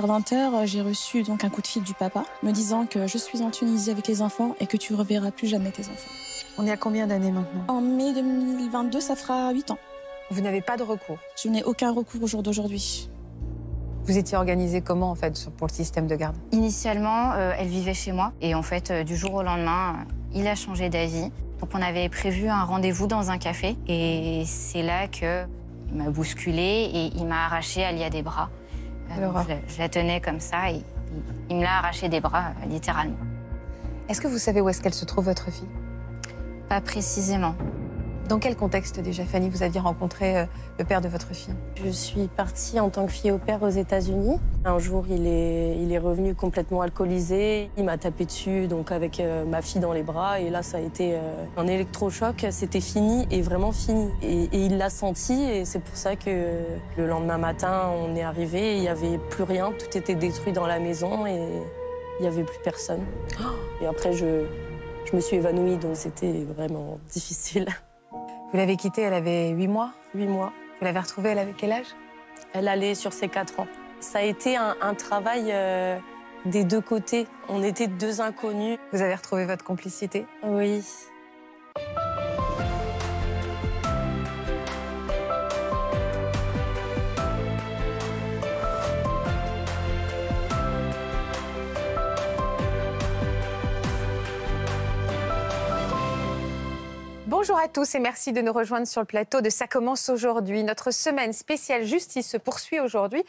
À 20h, euh, j'ai reçu donc un coup de fil du papa me disant que je suis en Tunisie avec les enfants et que tu reverras plus jamais tes enfants. On est à combien d'années maintenant En mai 2022, ça fera 8 ans. Vous n'avez pas de recours Je n'ai aucun recours au jour d'aujourd'hui. Vous étiez organisée comment en fait pour le système de garde Initialement, euh, elle vivait chez moi et en fait, euh, du jour au lendemain, il a changé d'avis. Donc on avait prévu un rendez-vous dans un café et c'est là que m'a bousculée et il m'a arraché l'IA des bras. Euh, je, la tenais comme ça et il, me l'a arraché des bras, euh, littéralement. Est-ce que vous savez où est-ce qu'elle se trouve, votre fille Pas précisément. Dans quel contexte déjà, Fanny, vous aviez rencontré euh, le père de votre fille Je suis partie en tant que fille au père aux États-Unis. Un jour, il est, il est revenu complètement alcoolisé. Il m'a tapé dessus, donc avec euh, ma fille dans les bras. Et là, ça a été euh, un électrochoc. C'était fini et vraiment fini. Et, et il l'a senti. Et c'est pour ça que le lendemain matin, on est arrivé. Il n'y avait plus rien. Tout était détruit dans la maison et il n'y avait plus personne. Oh et après, je, je me suis évanouie, donc c'était vraiment difficile. Vous l'avez quittée, elle avait 8 mois 8 mois. Vous l'avez retrouvée, elle avait quel âge Elle allait sur ses 4 ans. Ça a été un, travail euh, des deux côtés. On était deux inconnus. Vous avez retrouvé votre complicité Oui. Bonjour à tous et merci de nous rejoindre sur le plateau de Ça commence aujourd'hui. Notre semaine spéciale justice se poursuit aujourd'hui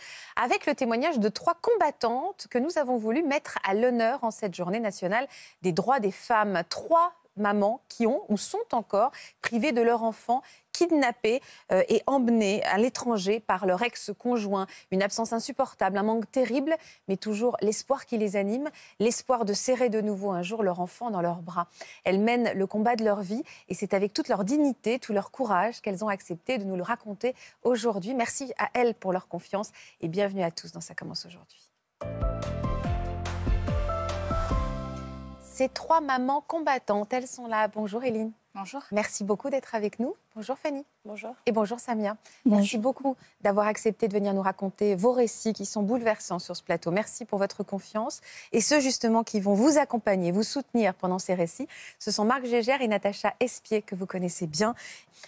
avec le témoignage de trois combattantes que nous avons voulu mettre à l'honneur en cette journée nationale des droits des femmes. Trois mamans qui ont ou sont encore privées de leur enfant, kidnappées euh, et emmenées à l'étranger par leur ex-conjoint. Une absence insupportable, un manque terrible, mais toujours l'espoir qui les anime, l'espoir de serrer de nouveau un jour leur enfant dans leurs bras. Elles mènent le combat de leur vie et c'est avec toute leur dignité, tout leur courage qu'elles ont accepté de nous le raconter aujourd'hui. Merci à elles pour leur confiance et bienvenue à tous dans Ça commence aujourd'hui ces trois mamans combattantes. Elles sont là. Bonjour Eline. Bonjour. Merci beaucoup d'être avec nous. Bonjour Fanny. Bonjour. Et bonjour Samia. Merci beaucoup d'avoir accepté de venir nous raconter vos récits qui sont bouleversants sur ce plateau. Merci pour votre confiance. Et ceux justement qui vont vous accompagner, vous soutenir pendant ces récits, ce sont Marc Gégère et Natacha Espier que vous connaissez bien.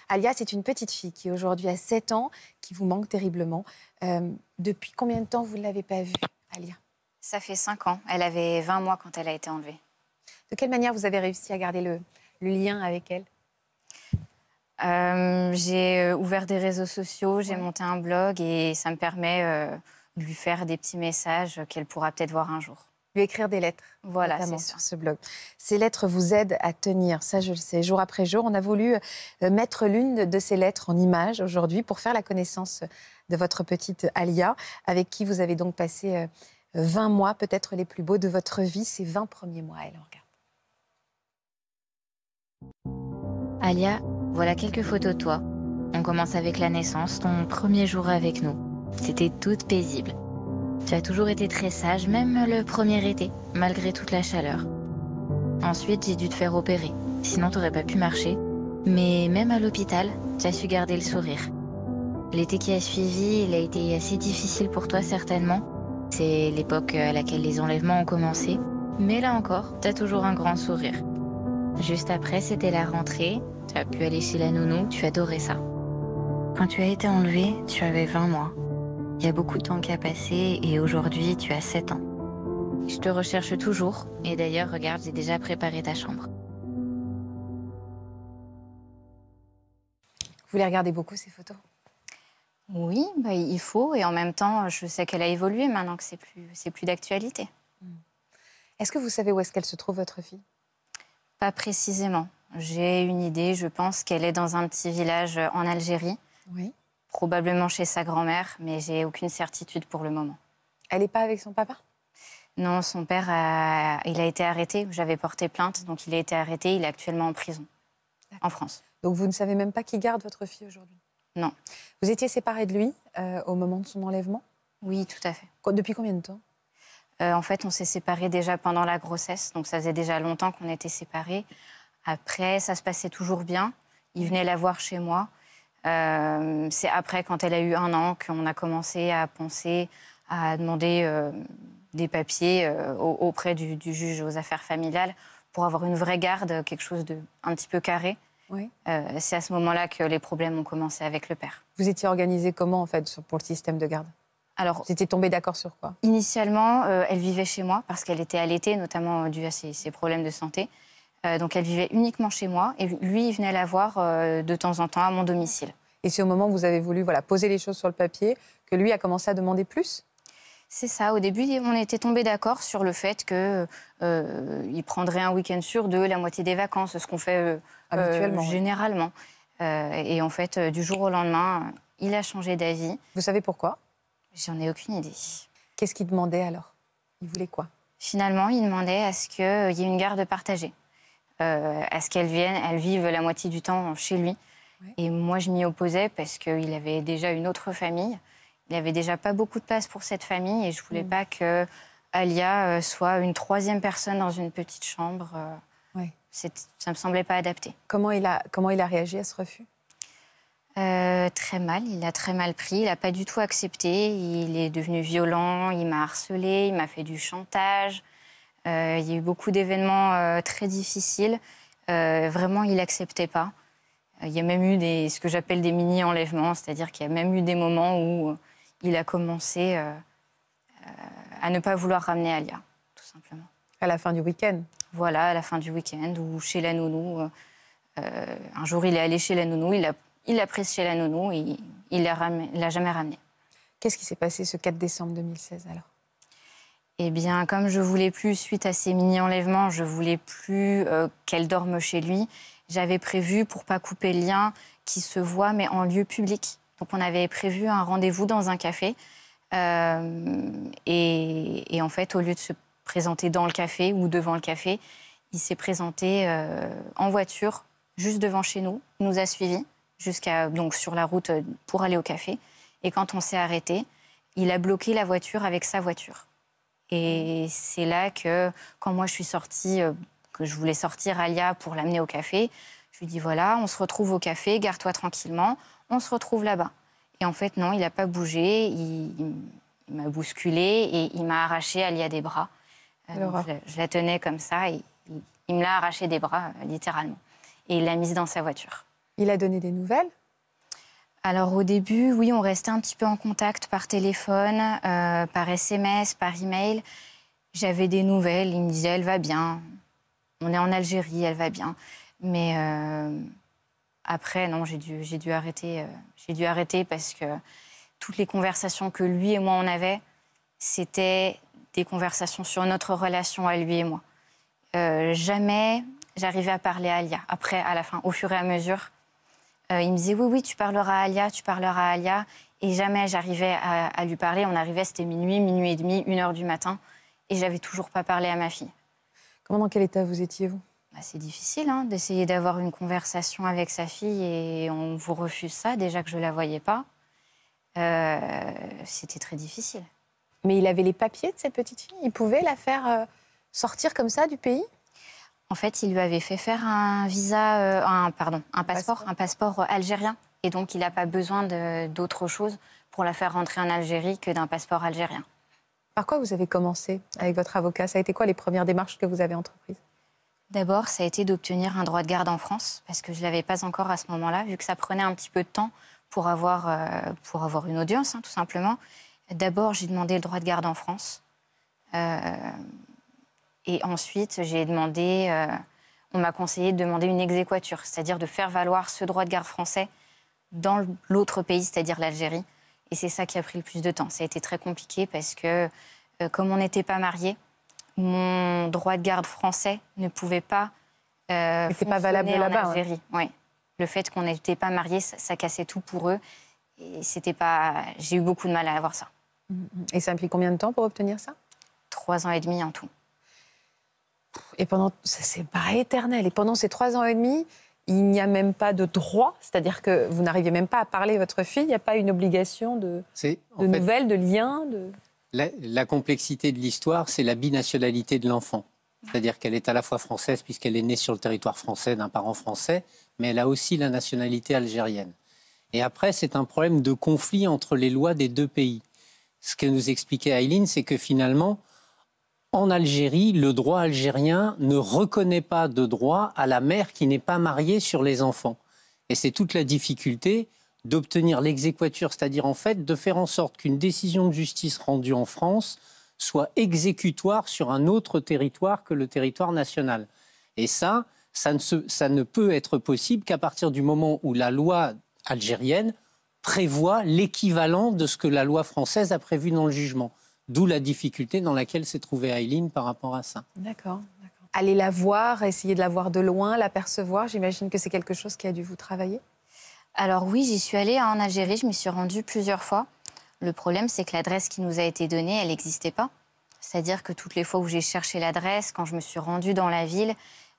Alia, c'est une petite fille qui aujourd'hui a 7 ans, qui vous manque terriblement. Euh, depuis combien de temps vous ne l'avez pas vue, Alia Ça fait 5 ans. Elle avait 20 mois quand elle a été enlevée. De quelle manière vous avez réussi à garder le, lien avec elle euh, J'ai euh, ouvert des réseaux sociaux, j'ai monté un blog et ça me permet euh, de lui faire des petits messages qu'elle pourra peut-être voir un jour. Lui écrire des lettres. Voilà, c'est sur ce blog. Ces lettres vous aident à tenir, ça je le sais, jour après jour. On a voulu mettre l'une de ces lettres en image aujourd'hui pour faire la connaissance de votre petite Alia, avec qui vous avez donc passé 20 mois, peut-être les plus beaux de votre vie, ces 20 premiers mois. Elle, regarde. Alia, voilà quelques photos de toi. On commence avec la naissance, ton premier jour avec nous. C'était toute paisible. Tu as toujours été très sage, même le premier été, malgré toute la chaleur. Ensuite, j'ai dû te faire opérer, sinon t'aurais pas pu marcher. Mais même à l'hôpital, tu as su garder le sourire. L'été qui a suivi, il a été assez difficile pour toi certainement. C'est l'époque à laquelle les enlèvements ont commencé. Mais là encore, tu as toujours un grand sourire. Juste après, c'était la rentrée. Tu as pu aller chez la nounou, tu adorais ça. Quand tu as été enlevée, tu avais 20 mois. Il y a beaucoup de temps qui a passé et aujourd'hui, tu as 7 ans. Je te recherche toujours et d'ailleurs, regarde, j'ai déjà préparé ta chambre. Vous les regardez beaucoup, ces photos Oui, bah, il faut. Et en même temps, je sais qu'elle a évolué maintenant que c'est plus, plus d'actualité. Hmm. Est-ce que vous savez où est-ce qu'elle se trouve, votre fille pas précisément. J'ai une idée, je pense qu'elle est dans un petit village euh, en Algérie. Oui. Probablement chez sa grand-mère, mais j'ai aucune certitude pour le moment. Elle n'est pas avec son papa Non, son père, a... il a été arrêté. J'avais porté plainte, donc il a été arrêté. Il est actuellement en prison, en France. Donc vous ne savez même pas qui garde votre fille aujourd'hui Non. Vous étiez séparée de lui euh, au moment de son enlèvement Oui, tout à fait. Depuis combien de temps euh, en fait, on s'est séparés déjà pendant la grossesse, donc ça faisait déjà longtemps qu'on était séparés. Après, ça se passait toujours bien. Il venait la voir chez moi. Euh, c'est après, quand elle a eu un an, qu'on a commencé à penser, à demander euh, des papiers auprès du, juge aux affaires familiales pour avoir une vraie garde, quelque chose de un petit peu carré. c'est à ce moment-là que les problèmes ont commencé avec le père. Vous étiez organisé comment, en fait, pour le système de garde alors, Vous étiez d'accord sur quoi Initialement, euh, elle vivait chez moi parce qu'elle était allaitée, notamment euh, dû à ses, problèmes de santé. Euh, donc, elle vivait uniquement chez moi et lui, il venait la voir de temps en temps à mon domicile. Et c'est au moment où vous avez voulu voilà, poser les choses sur le papier que lui a commencé à demander plus C'est ça. Au début, on était tombé d'accord sur le fait qu'il il prendrait un week-end sur deux, la moitié des vacances, ce qu'on fait habituellement, généralement. et en fait, du jour au lendemain, il a changé d'avis. Vous savez pourquoi J'en ai aucune idée. Qu'est-ce qu'il demandait alors Il voulait quoi Finalement, il demandait à ce qu'il y ait une garde partagée, euh, à ce qu'elle vienne, elle vive la moitié du temps chez lui. Et moi, je m'y opposais parce qu'il avait déjà une autre famille. Il avait déjà pas beaucoup de place pour cette famille et je voulais mm. pas que Alia euh, soit une troisième personne dans une petite chambre. Euh, ouais. Ça me semblait pas adapté. Comment il a, comment il a réagi à ce refus euh, très mal, il a très mal pris, il n'a pas du tout accepté, il est devenu violent, il m'a harcelé, il m'a fait du chantage, euh, il y a eu beaucoup d'événements euh, très difficiles, vraiment il n'acceptait pas. Il y a même eu des, ce que j'appelle des mini-enlèvements, c'est-à-dire qu'il y a même eu des moments où il a commencé à ne pas vouloir ramener Alia, tout simplement. À la fin du week-end Voilà, à la fin du week-end ou chez la nounou. un jour, il est allé chez la nounou, il a il l'a prise chez la nounou, et il ne l'a jamais ramenée. Qu'est-ce qui s'est passé ce 4 décembre 2016 alors eh bien, comme je voulais plus, suite à ces mini-enlèvements, je voulais plus euh, qu'elle dorme chez lui, j'avais prévu, pour pas couper le lien, qu'il se voit, mais en lieu public. Donc, on avait prévu un rendez-vous dans un café. Euh, et, en fait, au lieu de se présenter dans le café ou devant le café, il s'est présenté euh, en voiture, juste devant chez nous, nous a suivis jusqu'à donc sur la route euh, pour aller au café. Et quand on s'est arrêté, il a bloqué la voiture avec sa voiture. Et c'est là que, quand moi je suis sortie, euh, que je voulais sortir Alia pour l'amener au café, je lui dis voilà, on se retrouve au café, garde-toi tranquillement, on se retrouve là-bas. Et en fait, non, il n'a pas bougé, il, m'a bousculé et il m'a arraché Alia des bras. Euh, je, la tenais comme ça et il me l'a arraché des bras, littéralement. Et il l'a mise dans sa voiture. Il a donné des nouvelles alors au début, oui, on restait un petit peu en contact par téléphone, euh, par SMS, par email. J'avais des nouvelles, il me disait elle va bien, on est en Algérie, elle va bien. Mais euh, après, non, j'ai dû, j'ai dû arrêter, euh, j'ai dû arrêter parce que toutes les conversations que lui et moi on avait, c'était des conversations sur notre relation à lui et moi. jamais j'arrivais à parler à Alia. Après, à la fin, au fur et à mesure, euh, il me disait oui, oui, tu parleras à Alia, tu parleras à Alia. Et jamais j'arrivais à, lui parler. On arrivait, c'était minuit, minuit et demi, une heure du matin. Et j'avais toujours pas parlé à ma fille. Comment, dans quel état vous étiez, vous bah, C'est difficile hein, d'essayer d'avoir une conversation avec sa fille et on vous refuse ça, déjà que je ne la voyais pas. Euh, c'était très difficile. Mais il avait les papiers de cette petite fille Il pouvait la faire euh, sortir comme ça du pays en fait, il lui avait fait faire un visa, euh, un, pardon, un passeport, un passeport euh, algérien. Et donc, il n'a pas besoin d'autre chose pour la faire rentrer en Algérie que d'un passeport algérien. Par quoi vous avez commencé avec votre avocat Ça a été quoi les premières démarches que vous avez entreprises D'abord, ça a été d'obtenir un droit de garde en France, parce que je ne l'avais pas encore à ce moment-là, vu que ça prenait un petit peu de temps pour avoir, euh, pour avoir une audience, hein, tout simplement. D'abord, j'ai demandé le droit de garde en France. Euh, et ensuite, j'ai demandé, euh, on m'a conseillé de demander une exéquature, c'est-à-dire de faire valoir ce droit de garde français dans l'autre pays, c'est-à-dire l'Algérie. Et c'est ça qui a pris le plus de temps. Ça a été très compliqué parce que, euh, comme on n'était pas mariés, mon droit de garde français ne pouvait pas. Euh, n'était pas valable là-bas. Ouais. Le fait qu'on n'était pas mariés, ça, cassait tout pour eux. Et c'était pas. J'ai eu beaucoup de mal à avoir ça. Et ça a pris combien de temps pour obtenir ça Trois ans et demi en tout et pendant, c'est pas éternel. Et pendant ces trois ans et demi, il n'y a même pas de droit, c'est-à-dire que vous n'arrivez même pas à parler à votre fille, il n'y a pas une obligation de, nouvelles, de liens. De... La, la, complexité de l'histoire, c'est la binationalité de l'enfant. C'est-à-dire qu'elle est à la fois française, puisqu'elle est née sur le territoire français d'un parent français, mais elle a aussi la nationalité algérienne. Et après, c'est un problème de conflit entre les lois des deux pays. Ce que nous expliquait Aileen, c'est que finalement, en Algérie, le droit algérien ne reconnaît pas de droit à la mère qui n'est pas mariée sur les enfants. Et c'est toute la difficulté d'obtenir l'exéquature, c'est-à-dire en fait de faire en sorte qu'une décision de justice rendue en France soit exécutoire sur un autre territoire que le territoire national. Et ça, ça ne, ça ne peut être possible qu'à partir du moment où la loi algérienne prévoit l'équivalent de ce que la loi française a prévu dans le jugement. D'où la difficulté dans laquelle s'est trouvée Eileen par rapport à ça. D'accord. Aller la voir, essayer de la voir de loin, l'apercevoir, j'imagine que c'est quelque chose qui a dû vous travailler Alors oui, j'y suis allée en Algérie, je m'y suis rendue plusieurs fois. Le problème, c'est que l'adresse qui nous a été donnée, elle n'existait pas. C'est-à-dire que toutes les fois où j'ai cherché l'adresse, quand je me suis rendue dans la ville,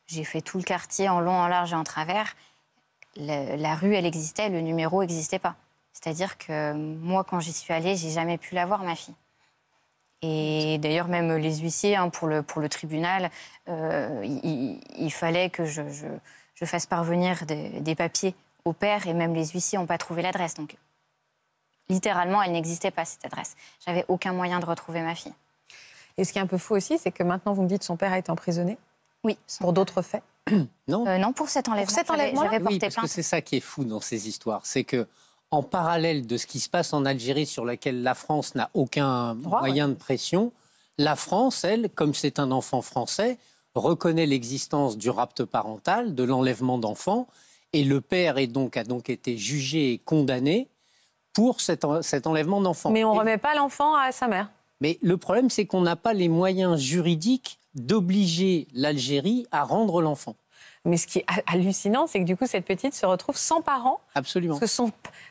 j'ai fait tout le quartier en long, en large et en travers. la rue, elle existait, le numéro n'existait pas. C'est-à-dire que moi, quand j'y suis allée, j'ai jamais pu la voir, ma fille. Et d'ailleurs, même les huissiers, hein, pour, le, pour le tribunal, euh, il, fallait que je, fasse parvenir des, papiers au père, et même les huissiers n'ont pas trouvé l'adresse. Donc, littéralement, elle n'existait pas, cette adresse. J'avais aucun moyen de retrouver ma fille. Et ce qui est un peu fou aussi, c'est que maintenant, vous me dites son père a été emprisonné Oui. Pour d'autres faits non. Euh, non, pour cet enlèvement. Pour cet enlèvement, porté oui, parce que c'est ça qui est fou dans ces histoires, c'est que en parallèle de ce qui se passe en Algérie sur laquelle la France n'a aucun moyen de pression, la France, elle, comme c'est un enfant français, reconnaît l'existence du rapt parental, de l'enlèvement d'enfants, et le père est donc, a donc été jugé et condamné pour cet, cet enlèvement d'enfant. Mais on ne remet pas l'enfant à sa mère. Mais le problème, c'est qu'on n'a pas les moyens juridiques d'obliger l'Algérie à rendre l'enfant. Mais ce qui est hallucinant, c'est que du coup, cette petite se retrouve sans parents. Absolument.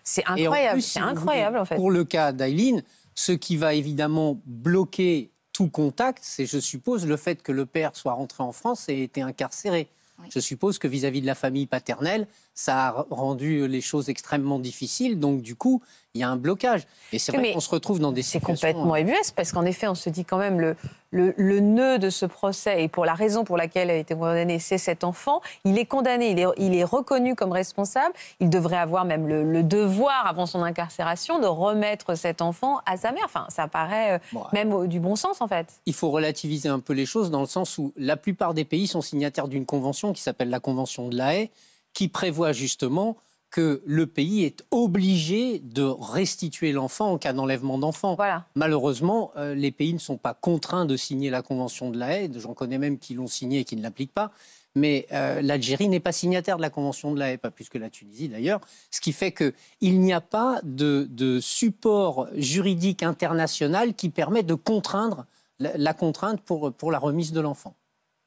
C'est incroyable. C'est incroyable, en fait. Pour le cas d'Aileen, ce qui va évidemment bloquer tout contact, c'est, je suppose, le fait que le père soit rentré en France et ait été incarcéré. Je suppose que vis à -vis de la famille paternelle, ça a rendu euh, les choses extrêmement difficiles. Donc, du coup, il y a un blocage. Et c'est vrai qu'on se retrouve dans des situations... C'est complètement euh, ébuesque, parce qu'en effet, on se dit quand même le, le, le, nœud de ce procès, et pour la raison pour laquelle elle a été condamnée, c'est cet enfant. Il est condamné, il est, il est, reconnu comme responsable. Il devrait avoir même le, le, devoir, avant son incarcération, de remettre cet enfant à sa mère. Enfin, ça paraît euh, même du bon sens, en fait. Il faut relativiser un peu les choses, dans le sens où la plupart des pays sont signataires d'une convention qui s'appelle la Convention de la haie, qui prévoit justement que le pays est obligé de restituer l'enfant en cas d'enlèvement d'enfant. Malheureusement, euh, les pays ne sont pas contraints de signer la Convention de la Haye. J'en connais même qui l'ont signée et qui ne l'appliquent pas. Mais euh, l'Algérie n'est pas signataire de la Convention de la Haye, pas plus que la Tunisie d'ailleurs. Ce qui fait qu'il n'y a pas de, support juridique international qui permet de contraindre la, la contrainte pour, pour la remise de l'enfant.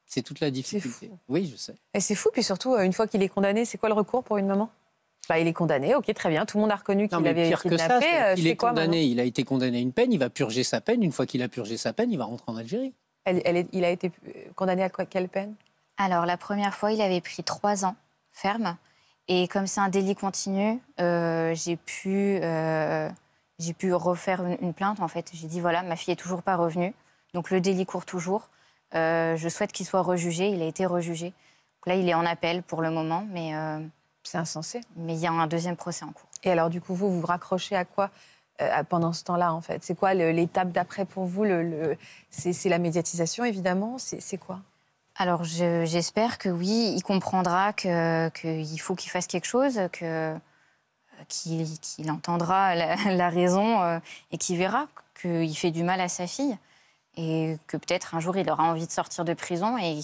C'est toute la difficulté. Oui, je sais. Et c'est fou, puis surtout, euh, une fois qu'il est condamné, c'est quoi le recours pour une maman bah, il est condamné, ok, très bien. Tout le monde a reconnu qu'il avait fait que ça, euh, il est condamné, il a été condamné à une peine, il va purger sa peine. Une fois qu'il a purgé sa peine, il va rentrer en Algérie. Elle, il a été euh, condamné à quelle peine Alors, la première fois, il avait pris trois ans ferme. Et comme c'est un délit continu, j'ai pu, j'ai pu refaire une, une, plainte. En fait, j'ai dit voilà, ma fille est toujours pas revenue, donc le délit court toujours. Euh, je souhaite qu'il soit rejugé. Il a été rejugé. là, il est en appel pour le moment, mais. Euh, c'est insensé. Mais il y a un deuxième procès en cours. Et alors, du coup, vous vous raccrochez à quoi euh, pendant ce temps-là, en fait C'est quoi l'étape d'après pour vous C'est la médiatisation, évidemment. C'est quoi alors j'espère que oui, il comprendra qu'il faut qu'il fasse quelque chose, qu'il entendra la, raison et qu'il verra qu'il fait du mal à sa fille et que peut-être un jour il aura envie de sortir de prison. Et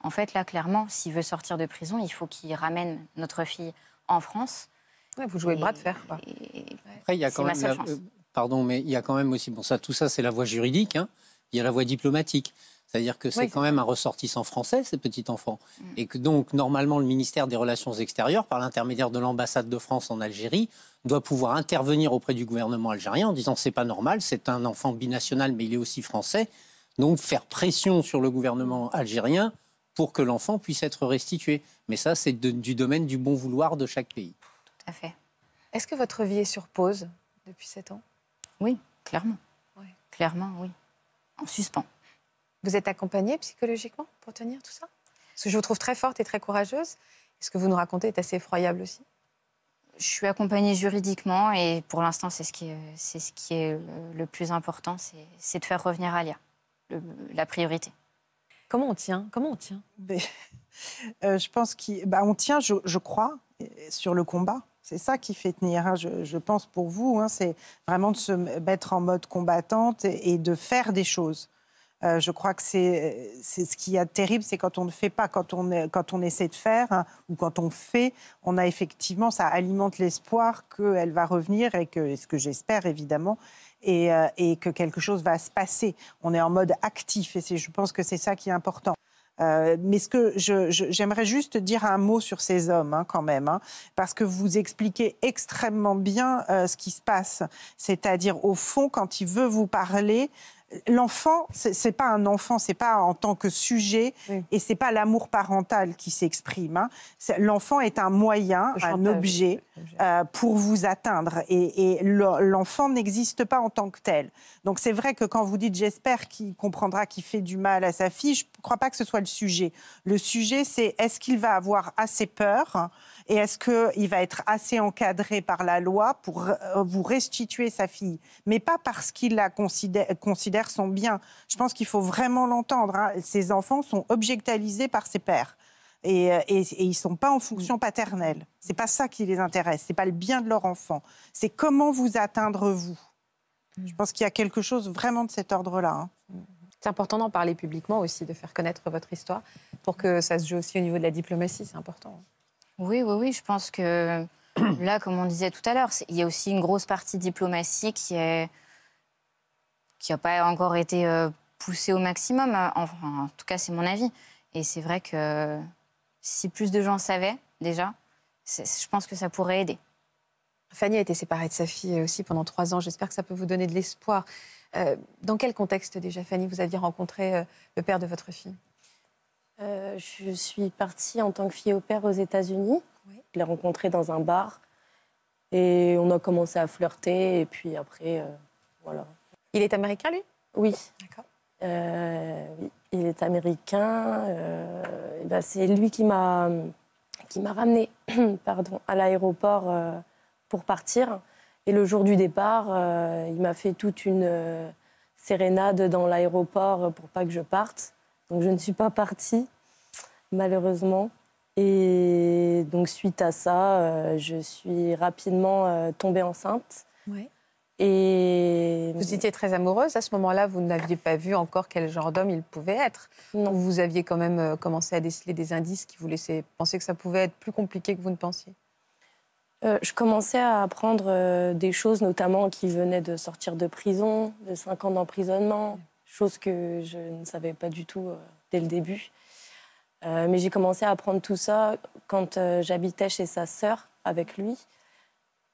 en fait, là, clairement, s'il veut sortir de prison, il faut qu'il ramène notre fille en France. Ouais, vous jouez le bras de fer. il y a quand même euh, pardon, mais il y a quand même aussi, bon ça, tout ça, c'est la voie juridique. Hein. Il y a la voie diplomatique. C'est-à-dire que c'est quand même un ressortissant français, ces petit enfant mm. Et que donc, normalement, le ministère des Relations extérieures, par l'intermédiaire de l'ambassade de France en Algérie, doit pouvoir intervenir auprès du gouvernement algérien en disant c'est pas normal, c'est un enfant binational, mais il est aussi français. Donc, faire pression sur le gouvernement algérien pour que l'enfant puisse être restitué. Mais ça, c'est du domaine du bon vouloir de chaque pays. Tout à fait. Est-ce que votre vie est sur pause depuis 7 ans Oui, clairement. Clairement, oui. En suspens. Vous êtes accompagnée psychologiquement pour tenir tout ça Parce que je vous trouve très forte et très courageuse. ce que vous nous racontez est assez effroyable aussi. Je suis accompagnée juridiquement et pour l'instant, c'est ce, qui est, ce qui est le plus important, c'est de faire revenir Alia, la priorité. Comment on tient Comment on tient euh, Je pense qu'on bah, tient, je, crois, euh, sur le combat. C'est ça qui fait tenir, hein, je, pense pour vous. Hein, c'est vraiment de se mettre en mode combattante et, de faire des choses. Euh, je crois que c'est ce qui est terrible, c'est quand on ne fait pas, quand on, quand on essaie de faire hein, ou quand on fait, on a effectivement, ça alimente l'espoir qu'elle va revenir et que, ce que j'espère évidemment, euh, et, que quelque chose va se passer. On est en mode actif et je pense que c'est ça qui est important. Euh, mais ce que j'aimerais juste dire un mot sur ces hommes hein, quand même, hein, parce que vous expliquez extrêmement bien ce qui se passe. C'est-à-dire au fond, quand il veut vous parler, l'enfant, c'est pas un enfant, c'est pas en tant que sujet, et et c'est pas l'amour parental qui s'exprime. Hein. L'enfant est un moyen, un objet euh, pour vous atteindre, et, et l'enfant n'existe pas en tant que tel. Donc c'est vrai que quand vous dites j'espère qu'il comprendra qu'il fait du mal à sa fille, je ne crois pas que ce soit le sujet. Le sujet, c'est est-ce qu'il va avoir assez peur et est-ce qu'il va être assez encadré par la loi pour euh, vous restituer sa fille Mais pas parce qu'il la considère, son bien. Je pense qu'il faut vraiment l'entendre. Hein. Ses enfants sont objectalisés par ses pères. Et, euh, ils ne sont pas en fonction paternelle. Ce n'est pas ça qui les intéresse. Ce n'est pas le bien de leur enfant. C'est comment vous atteindre vous. Mm. Je pense qu'il y a quelque chose vraiment de cet ordre-là. Hein. C'est important d'en parler publiquement aussi, de faire connaître votre histoire, pour que ça se joue aussi au niveau de la diplomatie. C'est important. Oui, oui, oui, je pense que là, comme on disait tout à l'heure, il y a aussi une grosse partie diplomatie qui n'a pas encore été euh, poussée au maximum. Hein. en tout cas, c'est mon avis. Et c'est vrai que si plus de gens savaient déjà, je pense que ça pourrait aider. Fanny a été séparée de sa fille aussi pendant trois ans. J'espère que ça peut vous donner de l'espoir. Euh, dans quel contexte déjà, Fanny, vous aviez rencontré euh, le père de votre fille euh, je suis partie en tant que fille au père aux États-Unis. Je l'ai rencontrée dans un bar. Et on a commencé à flirter. Et puis après, euh, voilà. Il est américain, lui Oui. D'accord. Euh, il est américain. Bah, c'est lui qui m'a qui m'a ramené pardon à l'aéroport pour partir. Et le jour du départ, il m'a fait toute une sérénade dans l'aéroport pour pas que je parte. Donc je ne suis pas partie, malheureusement. Et donc suite à ça, euh, je suis rapidement euh, tombée enceinte. Et... Vous étiez très amoureuse. À ce moment-là, vous n'aviez pas vu encore quel genre d'homme il pouvait être. Vous aviez quand même euh, commencé à déceler des indices qui vous laissaient penser que ça pouvait être plus compliqué que vous ne pensiez. je commençais à apprendre des choses, notamment qui venait de sortir de prison, de 5 ans d'emprisonnement chose que je ne savais pas du tout euh, dès le début. Euh, mais j'ai commencé à apprendre tout ça quand euh, j'habitais chez sa sœur avec lui.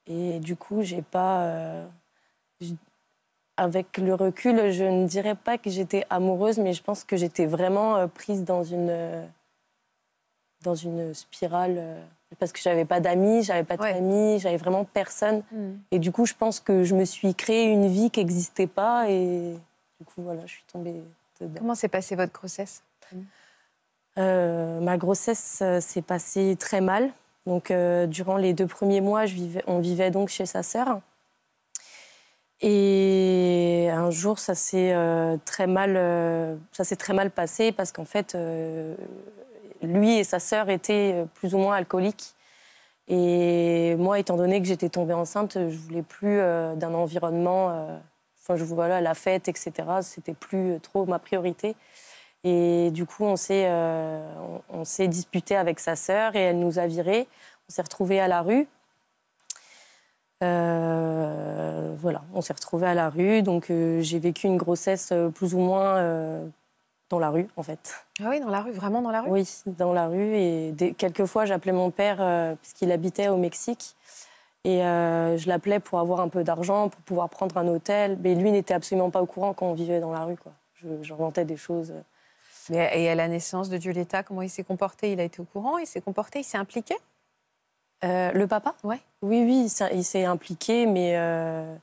Et du coup, j'ai pas. avec le recul, je ne dirais pas que j'étais amoureuse, mais je pense que j'étais vraiment prise dans une, dans une spirale parce que j'avais pas d'amis, j'avais pas de j'avais vraiment personne. Hmm. Et du coup, je pense que je me suis créé une vie qui n'existait pas et du coup, voilà, je suis tombée Comment s'est passée votre grossesse euh, Ma grossesse euh, s'est passée très mal. Donc, euh, durant les deux premiers mois, vivais, on vivait donc chez sa sœur. Et un jour, ça s'est très mal, ça s'est très mal passé parce qu'en fait, lui et sa sœur étaient plus ou moins alcooliques. Et moi, étant donné que j'étais tombée enceinte, je voulais plus d'un environnement Enfin, je, voilà, la fête, etc. C'était plus euh, trop ma priorité. Et du coup, on s'est, euh, on, s'est disputé avec sa sœur et elle nous a virés. On s'est retrouvés à la rue. Euh, voilà, on s'est retrouvés à la rue. Donc, j'ai vécu une grossesse plus ou moins dans la rue, en fait. Ah oui, dans la rue, vraiment dans la rue Oui, dans la rue. Et quelques fois, j'appelais mon père, puisqu'il habitait au Mexique. Et euh, je l'appelais pour avoir un peu d'argent, pour pouvoir prendre un hôtel. Mais lui n'était absolument pas au courant quand on vivait dans la rue. Quoi. J'inventais des choses. et à la naissance de Giulietta, comment il s'est comporté Il a été au courant Il s'est comporté Il s'est impliqué euh, Le papa ouais. Oui, oui, il s'est impliqué, mais euh,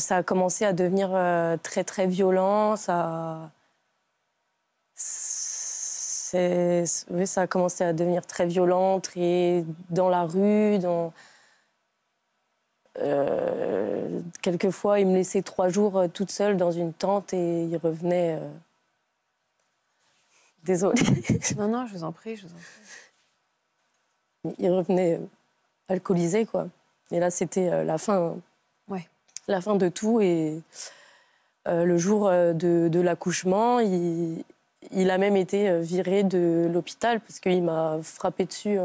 ça a commencé à devenir très, très violent. Ça. a commencé à devenir très violent, très dans la rue, dans euh, quelquefois, il me laissait trois jours euh, toute seule dans une tente et il revenait. désolé euh, Désolée. non, non, je vous en prie, je vous en prie. Il revenait euh, alcoolisé, quoi. Et là, c'était la fin. La fin de tout. Et le jour de, l'accouchement, il, a même été viré de l'hôpital parce qu'il m'a frappé dessus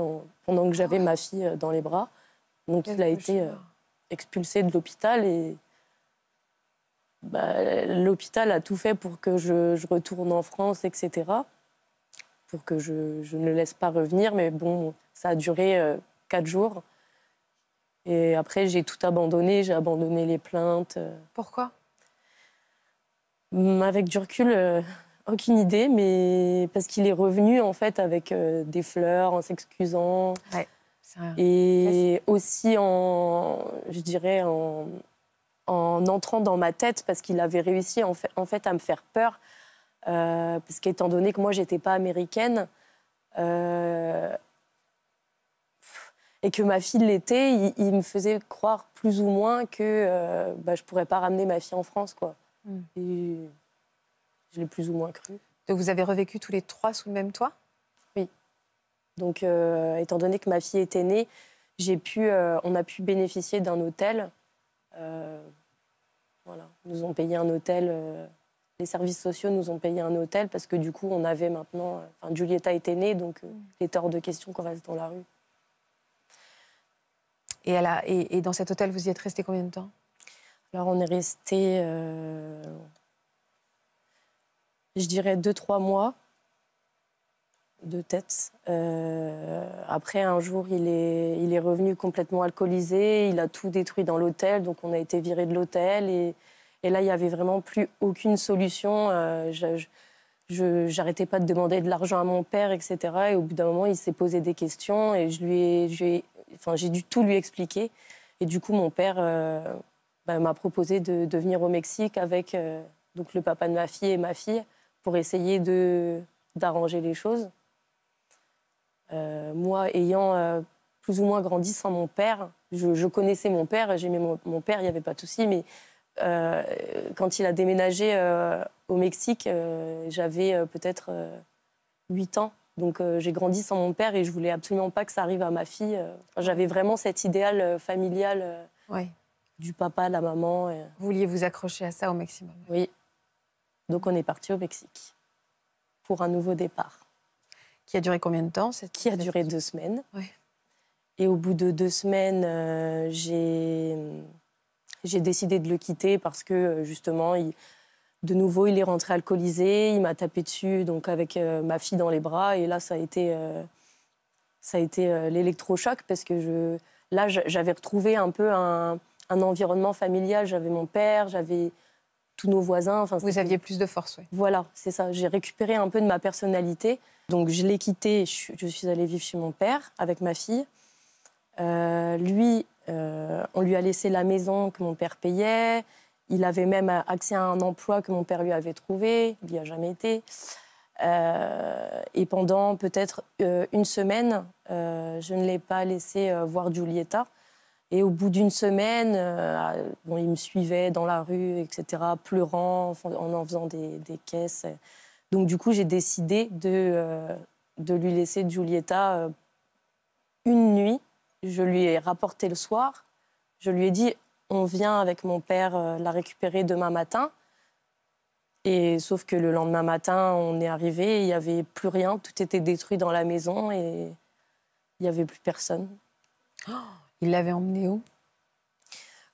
pendant que j'avais ma fille dans les bras. Donc, il a été expulsée de l'hôpital et bah, l'hôpital a tout fait pour que je, retourne en France, etc. Pour que je, je, ne laisse pas revenir. Mais bon, ça a duré euh, quatre jours. Et après, j'ai tout abandonné. J'ai abandonné les plaintes. Euh, Pourquoi hum, Avec du recul, euh, aucune idée, mais parce qu'il est revenu en fait avec des fleurs, en s'excusant. Ouais. Et aussi, en, je dirais, en, entrant dans ma tête, parce qu'il avait réussi en fait, à me faire peur, euh, parce qu'étant donné que moi, n'étais pas américaine, euh, et que ma fille l'était, il, me faisait croire plus ou moins que je euh, bah, je pourrais pas ramener ma fille en France. quoi. Hmm. Et je l'ai plus ou moins cru. Donc vous avez revécu tous les trois sous le même toit donc, euh, étant donné que ma fille était née, euh, on a pu bénéficier d'un hôtel. Euh, voilà, nous ont payé un hôtel. les services sociaux nous ont payé un hôtel parce que du coup, on avait maintenant. Enfin, Julieta était née, donc il est hors de question qu'on reste dans la rue. Et, et, dans cet hôtel, vous y êtes resté combien de temps Alors, on est resté, je dirais, deux, trois mois de tête. Euh, après, un jour, il est, revenu complètement alcoolisé, il a tout détruit dans l'hôtel, donc on a été viré de l'hôtel. Et, là, il n'y avait vraiment plus aucune solution. Euh, je n'arrêtais pas de demander de l'argent à mon père, etc. Et au bout d'un moment, il s'est posé des questions et je lui enfin, j'ai dû tout lui expliquer. Et du coup, mon père euh, bah, m'a proposé de, de, venir au Mexique avec euh, donc le papa de ma fille et ma fille pour essayer de, d'arranger les choses. Euh, moi, ayant euh, plus ou moins grandi sans mon père, je, connaissais mon père, j'aimais mon, père, il n'y avait pas de souci, mais euh, quand il a déménagé au Mexique, j'avais peut-être 8 ans. Donc j'ai grandi sans mon père et je voulais absolument pas que ça arrive à ma fille. J'avais vraiment cet idéal familial du papa, de la maman. Vous vouliez vous accrocher à ça au maximum. Oui. Donc on est parti au Mexique pour un nouveau départ. Qui a duré combien de temps Qui a duré deux semaines. Et au bout de deux semaines, euh, j'ai décidé de le quitter parce que euh, justement, de nouveau, il est rentré alcoolisé, il m'a tapé dessus, donc avec euh, ma fille dans les bras, et là, ça a été, ça a été l'électrochoc parce que je, là, j'avais retrouvé un peu un, un environnement familial. J'avais mon père, j'avais tous nos voisins. Vous aviez plus de force, oui. Voilà, c'est ça. J'ai récupéré un peu de ma personnalité. Donc je l'ai quitté, je suis allée vivre chez mon père avec ma fille. Euh, lui, euh, on lui a laissé la maison que mon père payait. Il avait même accès à un emploi que mon père lui avait trouvé. Il n'y a jamais été. Euh, et pendant peut-être une semaine, je ne l'ai pas laissé voir Giulietta. Et au bout d'une semaine, bon, il me suivait dans la rue, etc., pleurant, en en faisant des, des caisses. Donc du coup, j'ai décidé de, euh, lui laisser Giulietta euh, une nuit. Je lui ai rapporté le soir. Je lui ai dit, on vient avec mon père euh, la récupérer demain matin. Et sauf que le lendemain matin, on est arrivé, il n'y avait plus rien, tout était détruit dans la maison et il n'y avait plus personne. il l'avait emmené où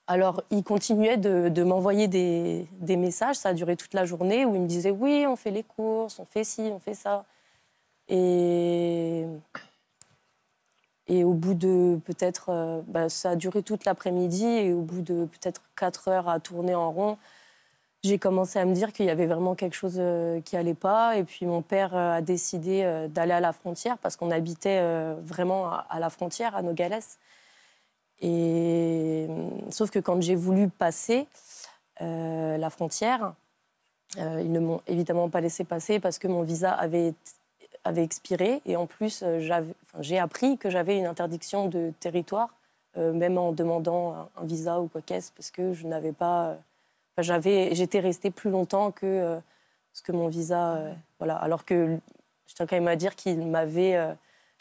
alors, il continuait de, m'envoyer des, messages, ça a duré toute la journée, où il me disait Oui, on fait les courses, on fait ci, on fait ça. Et, au bout de peut-être. Euh, bah, ça a duré toute l'après-midi, et au bout de peut-être 4 heures à tourner en rond, j'ai commencé à me dire qu'il y avait vraiment quelque chose euh, qui n'allait pas. Et puis, mon père euh, a décidé d'aller à la frontière, parce qu'on habitait vraiment à la frontière, à Nogales. Et, hum, sauf que quand j'ai voulu passer euh, la frontière, euh, ils ne m'ont évidemment pas laissé passer parce que mon visa avait, expiré. Et en plus, euh, j'ai appris que j'avais une interdiction de territoire, même en demandant un, visa ou quoi qu'est-ce, parce que je n'avais pas. j'avais, j'étais restée plus longtemps que ce que mon visa. voilà. Alors que je tiens quand même à dire qu'il m'avait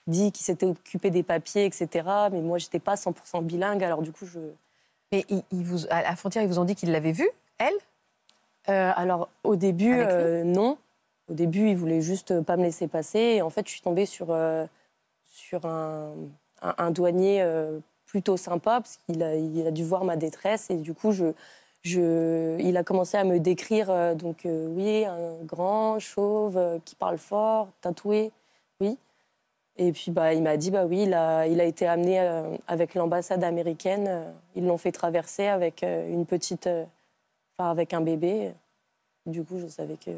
dit qu'il s'était occupé des papiers, etc. Mais moi, j'étais pas 100% bilingue, alors du coup, je. Mais il, vous, à frontière, ils vous ont dit qu'ils l'avaient vue, elle euh, Alors, au début, euh, non. Au début, ils voulaient juste euh, pas me laisser passer. Et en fait, je suis tombée sur, sur un, un, douanier plutôt sympa, parce qu'il a, il a dû voir ma détresse. Et du coup, je, je, il a commencé à me décrire, donc oui, un grand, chauve, qui parle fort, tatoué, oui. Et puis bah, il m'a dit bah oui, il a, été amené euh, avec l'ambassade américaine. Euh, ils l'ont fait traverser avec euh, une petite, avec un bébé. Du coup, je savais que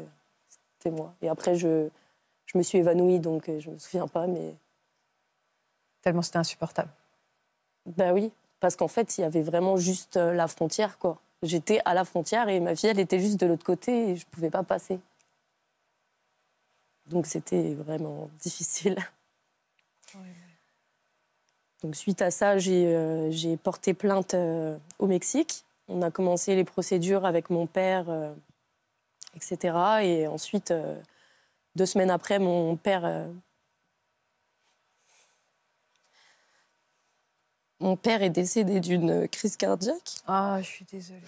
c'était moi. Et après, je, je me suis évanouie, donc je me souviens pas, mais tellement c'était insupportable. Bah oui, parce qu'en fait, il y avait vraiment juste la frontière, quoi. J'étais à la frontière et ma fille, elle était juste de l'autre côté et je pouvais pas passer. Donc c'était vraiment difficile. Donc suite à ça, j'ai euh, porté plainte euh, au Mexique. On a commencé les procédures avec mon père, euh, etc. Et ensuite, deux semaines après, mon père... mon père est décédé d'une crise cardiaque. Ah, je suis désolée.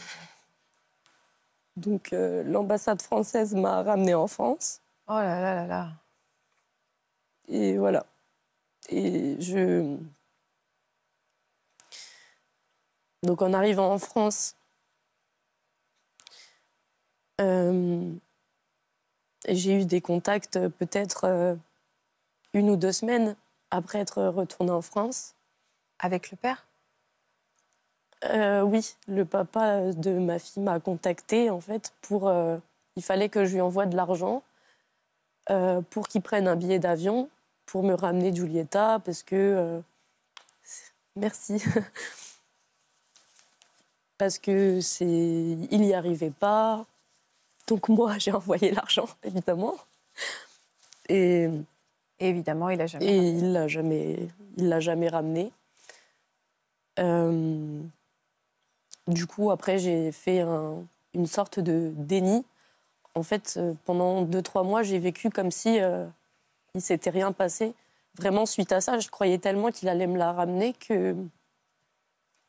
Donc l'ambassade française m'a ramenée en France. Oh là là là là. Et voilà et je. Donc en arrivant en France, euh, j'ai eu des contacts peut-être euh, une ou deux semaines après être retournée en France. Avec le père euh, Oui, le papa de ma fille m'a contactée en fait pour. il fallait que je lui envoie de l'argent pour qu'il prenne un billet d'avion pour me ramener Giulietta parce que. Euh, merci. parce que c'est. Il n'y arrivait pas. Donc moi, j'ai envoyé l'argent, évidemment. Et, évidemment, il a jamais. Et il l'a jamais. Il l'a jamais ramené. Euh, du coup, après, j'ai fait une sorte de déni. En fait, euh, pendant deux trois mois, j'ai vécu comme si il s'était rien passé. Vraiment, suite à ça, je croyais tellement qu'il allait me la ramener que,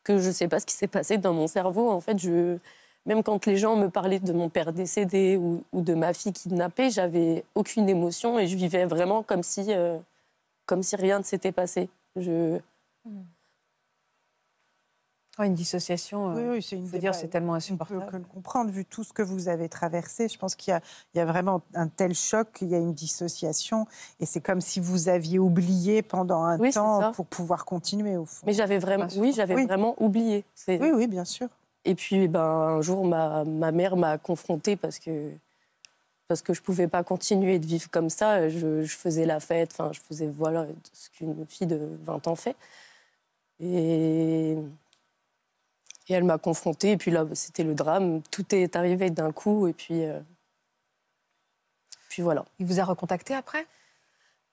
que je ne sais pas ce qui s'est passé dans mon cerveau. En fait, je, même quand les gens me parlaient de mon père décédé ou, de ma fille kidnappée, j'avais aucune émotion et je vivais vraiment comme si, euh, comme si rien ne s'était passé. Je... Mm. Ah, une dissociation, euh, oui, oui, c'est dire, bah, c'est tellement insupportable. On peut le comprendre, vu tout ce que vous avez traversé. Je pense qu'il y, a vraiment un tel choc qu'il y a une dissociation. Et c'est comme si vous aviez oublié pendant un temps pour pouvoir continuer, au fond. Mais j'avais vraiment, oui, j'avais vraiment oublié. Oui, oui, bien sûr. Et puis, eh ben, un jour, ma, ma mère m'a confrontée parce que, parce que je ne pouvais pas continuer de vivre comme ça. Je, faisais la fête, enfin, je faisais voilà, ce qu'une fille de 20 ans fait. Et et elle m'a confrontée. Et puis là, bah, c'était le drame. Tout est arrivé d'un coup. Et puis, euh, puis voilà. Il vous a recontacté après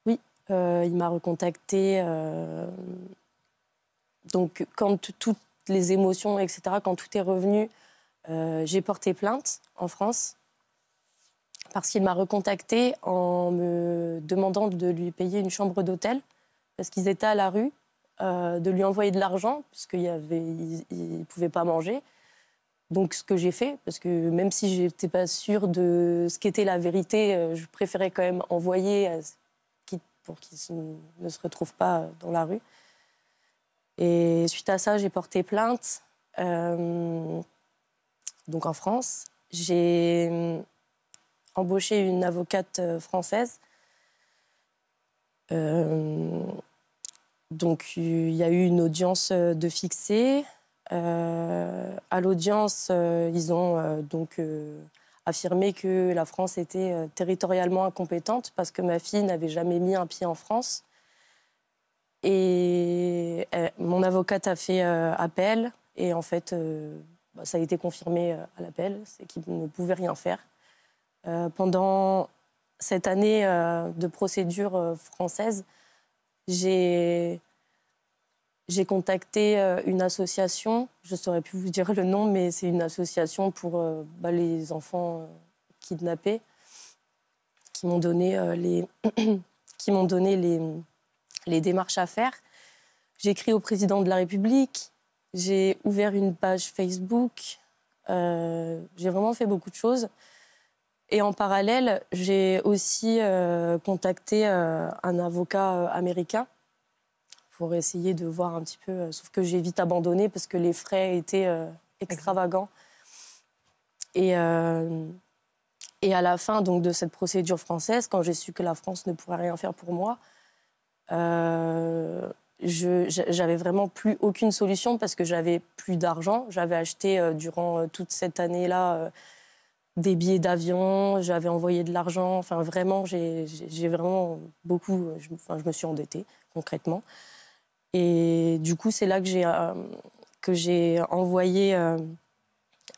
Oui, euh, il m'a recontacté. Euh, donc, quand toutes les émotions, etc., quand tout est revenu, j'ai porté plainte en France. Parce qu'il m'a recontacté en me demandant de lui payer une chambre d'hôtel. Parce qu'ils étaient à la rue. Euh, de lui envoyer de l'argent, puisqu'il ne pouvait pas manger. Donc, ce que j'ai fait, parce que même si je n'étais pas sûre de ce qu'était la vérité, euh, je préférais quand même envoyer, pour qu'il ne se retrouve pas dans la rue. Et suite à ça, j'ai porté plainte, euh, donc en France. J'ai embauché une avocate française. Donc il y a eu une audience euh, de fixés. Euh, à l'audience, euh, ils ont donc affirmé que la France était territorialement incompétente parce que ma fille n'avait jamais mis un pied en France. Et mon avocate a fait appel et en fait, bah, ça a été confirmé à l'appel, c'est qu'ils ne pouvaient rien faire. pendant cette année de procédure française, j'ai contacté euh, une association, je ne saurais plus vous dire le nom, mais c'est une association pour euh, bah, les enfants euh, kidnappés qui m'ont donné, les, les démarches à faire. J'ai écrit au président de la République, j'ai ouvert une page Facebook, j'ai vraiment fait beaucoup de choses. Et en parallèle, j'ai aussi euh, contacté euh, un avocat euh, américain pour essayer de voir un petit peu. Sauf que j'ai vite abandonné parce que les frais étaient extravagants. Et, et à la fin donc, de cette procédure française, quand j'ai su que la France ne pourrait rien faire pour moi, j'avais vraiment plus aucune solution parce que j'avais plus d'argent. J'avais acheté durant toute cette année-là des billets d'avion, j'avais envoyé de l'argent. Enfin, vraiment, j'ai vraiment beaucoup. Je, enfin, je me suis endettée, concrètement. Et du coup, c'est là que j'ai euh, envoyé euh,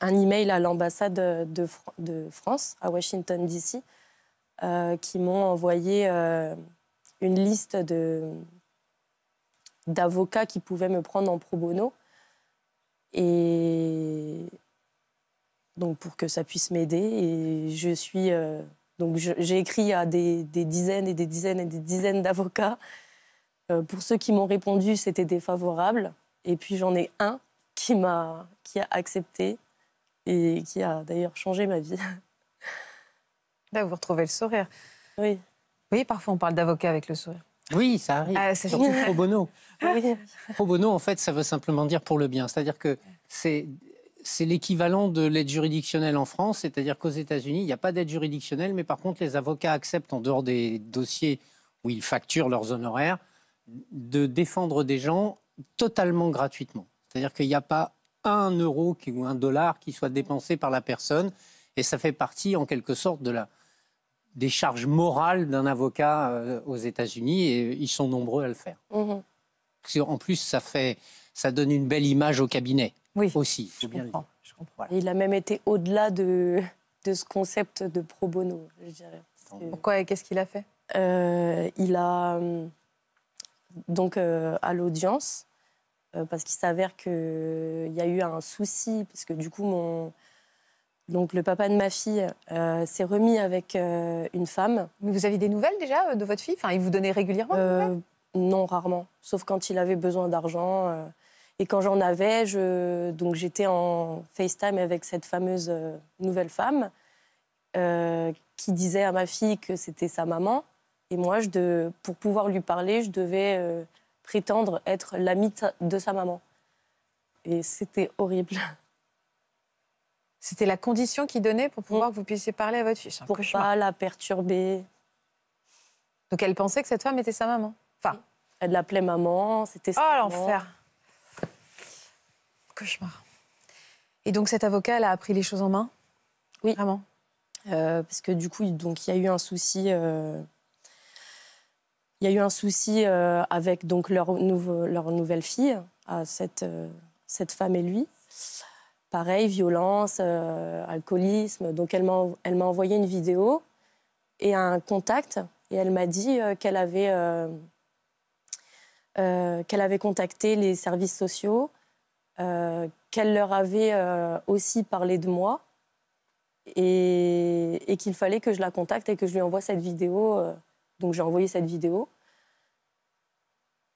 un email à l'ambassade de, France, à Washington, D.C., euh, qui m'ont envoyé une liste d'avocats qui pouvaient me prendre en pro bono. Et donc pour que ça puisse m'aider. Et je suis euh, donc j'ai écrit à des, dizaines et des dizaines et des dizaines d'avocats. Euh, pour ceux qui m'ont répondu, c'était défavorable. Et puis j'en ai un qui m'a qui a accepté et qui a d'ailleurs changé ma vie. Là, vous retrouvez le sourire. Oui. Oui, parfois on parle d'avocat avec le sourire. Oui, ça arrive. Ah, c'est Surtout pro bono. Oui. bono, en fait, ça veut simplement dire pour le bien. C'est-à-dire que c'est c'est l'équivalent de l'aide juridictionnelle en France, c'est-à-dire qu'aux États-Unis, il n'y a pas d'aide juridictionnelle, mais par contre, les avocats acceptent, en dehors des dossiers où ils facturent leurs honoraires, de défendre des gens totalement gratuitement. C'est-à-dire qu'il n'y a pas un euro ou un dollar qui soit dépensé par la personne, et ça fait partie, en quelque sorte, de la, des charges morales d'un avocat euh, aux États-Unis, et ils sont nombreux à le faire. Mmh en plus, ça fait ça donne une belle image au cabinet. Oui. Aussi. Je comprends. Il a même été au-delà de, de ce concept de pro bono, je dirais. Pourquoi et qu'est-ce qu'il a fait euh, Il a euh, donc euh, à l'audience parce qu'il s'avère qu'il y a eu un souci parce que du coup mon donc le papa de ma fille s'est remis avec une femme. Mais vous avez des nouvelles déjà de votre fille Enfin, il vous donnait régulièrement Non, rarement. Sauf quand il avait besoin d'argent. Et quand j'en avais, je... donc j'étais en FaceTime avec cette fameuse euh, nouvelle femme euh, qui disait à ma fille que c'était sa maman. Et moi, je de... pour pouvoir lui parler, je devais euh, prétendre être l'amie de sa maman. Et c'était horrible. C'était la condition qu'il donnait pour pouvoir mm. que vous puissiez parler à votre fille. Pour pas la perturber. Donc elle pensait que cette femme était sa maman. Enfin, elle l'appelait maman, c'était sa oh, l'enfer. Et donc cet avocat, elle a pris les choses en main Oui. Vraiment euh, Parce que du coup, donc, il y a eu un souci... Euh, il y a eu un souci euh, avec donc, leur, leur nouvelle fille, à cette, cette femme et lui. Pareil, violence, alcoolisme. Donc elle m'a envoyé une vidéo et un contact. Et elle m'a dit qu'elle avait, qu'elle avait contacté les services sociaux euh, qu'elle leur avait euh, aussi parlé de moi et, et qu'il fallait que je la contacte et que je lui envoie cette vidéo. Euh, donc j'ai envoyé cette vidéo.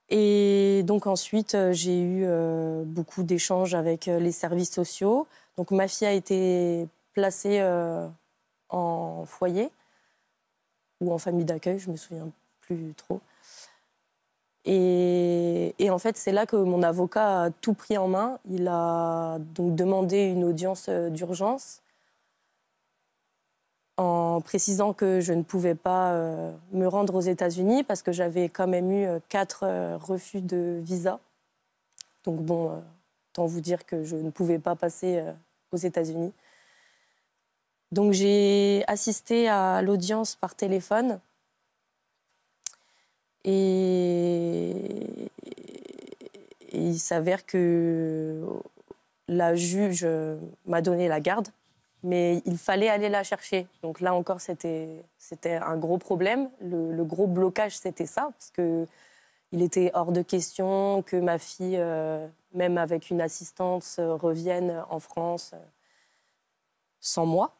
Et donc ensuite, j'ai eu beaucoup d'échanges avec les services sociaux. Donc ma fille a été placée en foyer ou en famille d'accueil, je me souviens plus trop. Et, en fait, c'est là que mon avocat a tout pris en main. Il a donc demandé une audience euh, d'urgence en précisant que je ne pouvais pas euh, me rendre aux États-Unis parce que j'avais quand même eu euh, quatre refus de visa. Donc bon, tant vous dire que je ne pouvais pas passer aux États-Unis. Donc j'ai assisté à l'audience par téléphone et, il s'avère que la juge m'a donné la garde, mais il fallait aller la chercher. Donc là encore, c'était un gros problème. Le, gros blocage, c'était ça, parce que il était hors de question que ma fille, euh, même avec une assistance, euh, revienne en France euh, sans moi.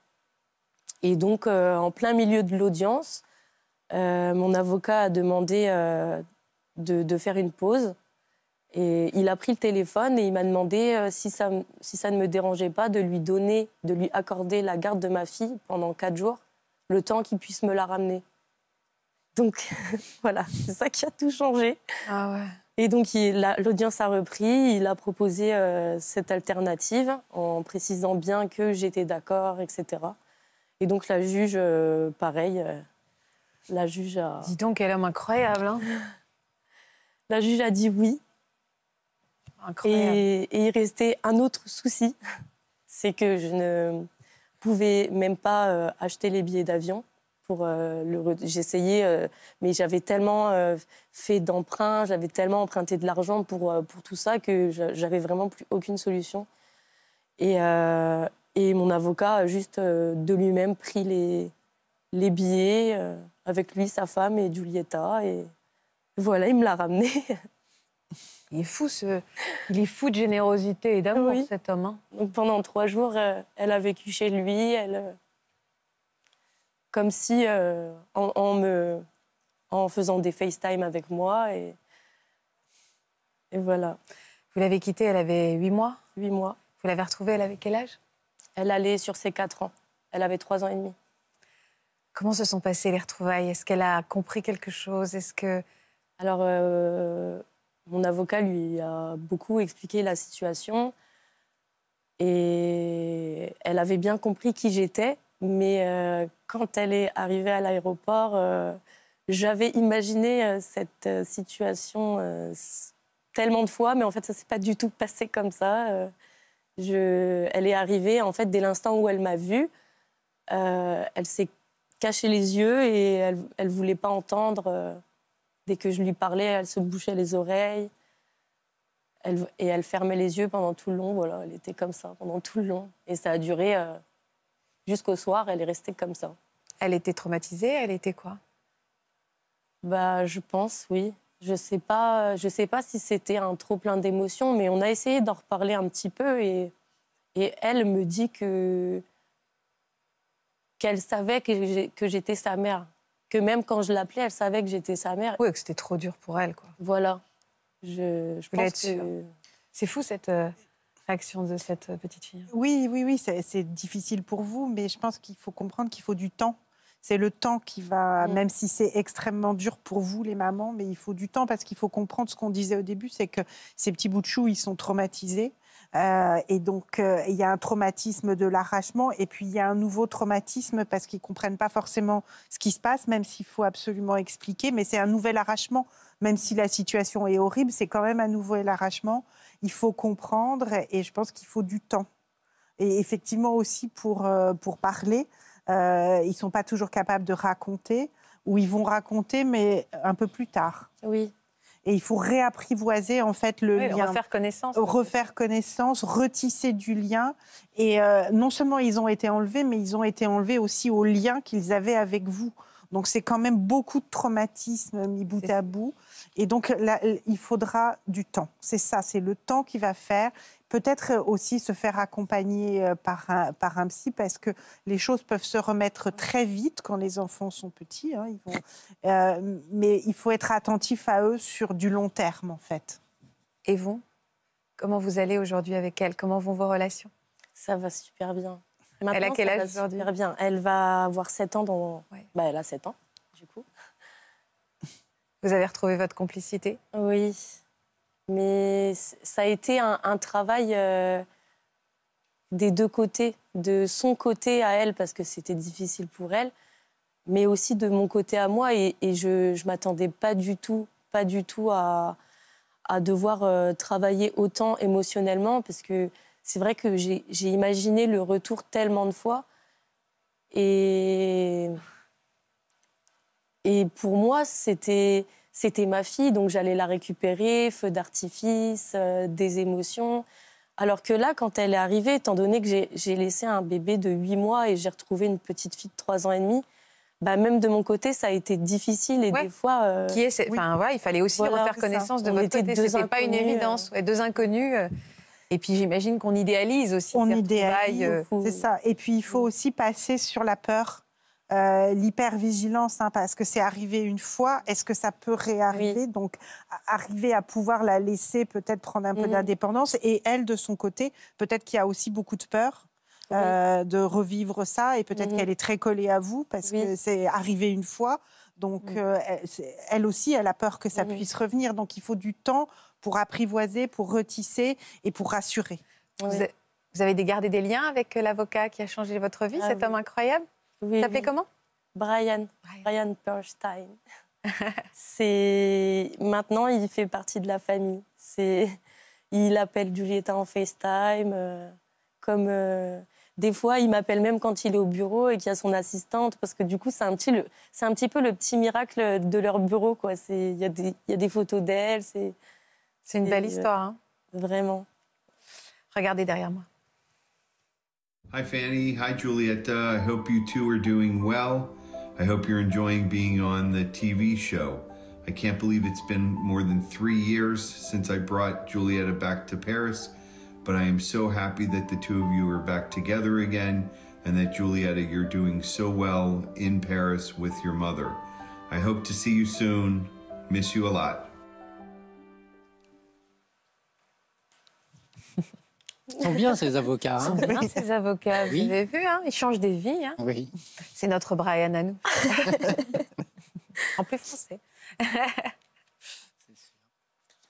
Et donc, en plein milieu de l'audience, euh, mon avocat a demandé euh, de, faire une pause. Et il a pris le téléphone et il m'a demandé euh, si, ça, ne me dérangeait pas de lui donner, de lui accorder la garde de ma fille pendant quatre jours, le temps qu'il puisse me la ramener. Donc voilà, c'est ça qui a tout changé. Ah et donc l'audience a, a repris, il a proposé cette alternative en précisant bien que j'étais d'accord, etc. Et donc la juge, pareil la juge a. Dis donc, quel homme incroyable hein. La juge a dit oui. Incroyable. Et, il restait un autre souci c'est que je ne pouvais même pas euh, acheter les billets d'avion. Pour, euh, le j'essayais euh, mais j'avais tellement fait d'emprunts j'avais tellement emprunté de l'argent pour pour tout ça que j'avais vraiment plus aucune solution et, mon avocat a juste de lui-même pris les les billets avec lui, sa femme et Giulietta. Et voilà, il me l'a ramené. Il est fou, ce... il est fou de générosité et d'amour, cet homme. Hein. Donc pendant trois jours, euh, elle a vécu chez lui, elle, euh, comme si euh, en, me, en faisant des FaceTime avec moi et, et voilà. Vous l'avez quittée, elle avait huit mois. Huit mois. Vous l'avez retrouvée, elle avait quel âge Elle allait sur ses quatre ans. Elle avait trois ans et demi. Comment se sont passées les retrouvailles Est-ce qu'elle a compris quelque chose Est-ce que alors euh, mon avocat lui a beaucoup expliqué la situation et elle avait bien compris qui j'étais, mais euh, quand elle est arrivée à l'aéroport, euh, j'avais imaginé cette situation tellement de fois, mais en fait ça s'est pas du tout passé comme ça. Je... Elle est arrivée en fait dès l'instant où elle m'a vue, elle s'est cachait les yeux et elle ne voulait pas entendre. Euh, dès que je lui parlais, elle se bouchait les oreilles. et elle fermait les yeux pendant tout le long. Voilà, elle était comme ça pendant tout le long. Et ça a duré euh, jusqu'au soir. Elle est restée comme ça. Elle était traumatisée. Elle était quoi Bah, je pense, oui. Je sais pas. Je sais pas si c'était un trop plein d'émotions, mais on a essayé d'en reparler un petit peu. Et, et elle me dit que qu'elle savait que j'étais sa mère. Que même quand je l'appelais, elle savait que j'étais sa mère. Oui, que c'était trop dur pour elle, quoi. Voilà. Je, hein. C'est fou, cette euh, réaction de cette euh, petite fille. Hein. Oui, oui, oui, c'est difficile pour vous, mais je pense qu'il faut comprendre qu'il faut du temps. C'est le temps qui va, mm. même si c'est extrêmement dur pour vous, les mamans, mais il faut du temps parce qu'il faut comprendre ce qu'on disait au début, c'est que ces petits bouts de chou, ils sont traumatisés. Euh, et donc, euh, il y a un traumatisme de l'arrachement, et puis il y a un nouveau traumatisme parce qu'ils ne comprennent pas forcément ce qui se passe, même s'il faut absolument expliquer, mais c'est un nouvel arrachement. Même si la situation est horrible, c'est quand même un nouvel arrachement. Il faut comprendre, et je pense qu'il faut du temps. Et effectivement aussi pour, euh, pour parler, ils ne sont pas toujours capables de raconter, ou ils vont raconter, mais un peu plus tard. Oui, et il faut réapprivoiser en fait le lien. Refaire connaissance. Refaire connaissance, retisser du lien. Et euh, non seulement ils ont été enlevés, mais ils ont été enlevés aussi au lien qu'ils avaient avec vous. Donc c'est quand même beaucoup de traumatismes mis bout à bout. Et donc, il faudra du temps. C'est ça, c'est le temps qui va faire. Peut-être aussi se faire accompagner euh, par un, par un psy, parce que les choses peuvent se remettre très vite quand les enfants sont petits. Hein, ils vont... Euh, mais il faut être attentif à eux sur du long terme, en fait. Et vous Comment vous allez aujourd'hui avec elle Comment vont vos relations Ça va super bien. elle a quel âge aujourd'hui Elle va avoir 7 ans dans... Bah, elle a 7 ans, du coup. Vous avez retrouvé votre complicité Oui. Mais ça a été un, travail euh, des deux côtés, de son côté à elle, parce que c'était difficile pour elle, mais aussi de mon côté à moi. Et, je ne m'attendais pas du tout, pas du tout à, devoir euh, travailler autant émotionnellement, parce que c'est vrai que j'ai imaginé le retour tellement de fois. Et et pour moi, c'était c'était ma fille, donc j'allais la récupérer, feu d'artifice, euh, des émotions. Alors que là, quand elle est arrivée, étant donné que j'ai laissé un bébé de 8 mois et j'ai retrouvé une petite fille de 3 ans et demi, bah même de mon côté, ça a été difficile et des fois. Euh, Qui est, enfin, il fallait aussi refaire connaissance de votre côté. C'était pas une évidence. Euh. deux inconnus. Et puis j'imagine qu'on idéalise aussi. On idéalise, c'est ça. Et puis il faut aussi passer sur la peur euh, l'hypervigilance, hein, parce que c'est arrivé une fois, est-ce que ça peut réarriver Donc, arriver à pouvoir la laisser peut-être prendre un peu mm. d'indépendance. Et elle, de son côté, peut-être qu'il y a aussi beaucoup de peur. Euh, de revivre ça et peut-être mm-hmm. qu'elle est très collée à vous parce que c'est arrivé une fois. Donc mm. euh, elle, aussi, elle a peur que ça mm-hmm. puisse revenir. Donc il faut du temps pour apprivoiser, pour retisser et pour rassurer. Vous, avez gardé des liens avec l'avocat qui a changé votre vie, ah cet homme incroyable oui, T'appelais comment Brian. Brian, Perstein. c'est maintenant il fait partie de la famille. C'est il appelle Julieta en FaceTime euh, comme euh, des fois il m'appelle même quand il est au bureau et qu'il y a son assistante parce que du coup c'est un petit le... c'est un petit peu le petit miracle de leur bureau quoi. C'est il y, des... y a des photos d'elle, c'est c'est une belle euh, histoire hein. vraiment. Regardez derrière moi. Hi, Fanny. Hi, Julietta. I hope you two are doing well. I hope you're enjoying being on the TV show. I can't believe it's been more than three years since I brought Julietta back to Paris, but I am so happy that the two of you are back together again and that Julietta, you're doing so well in Paris with your mother. I hope to see you soon. Miss you a lot. Ils sont bien ces avocats. Hein. sont bien ces avocats, vous avez vu, hein ils changent des vies. Hein. oui. C'est notre Brian à nous. en plus français.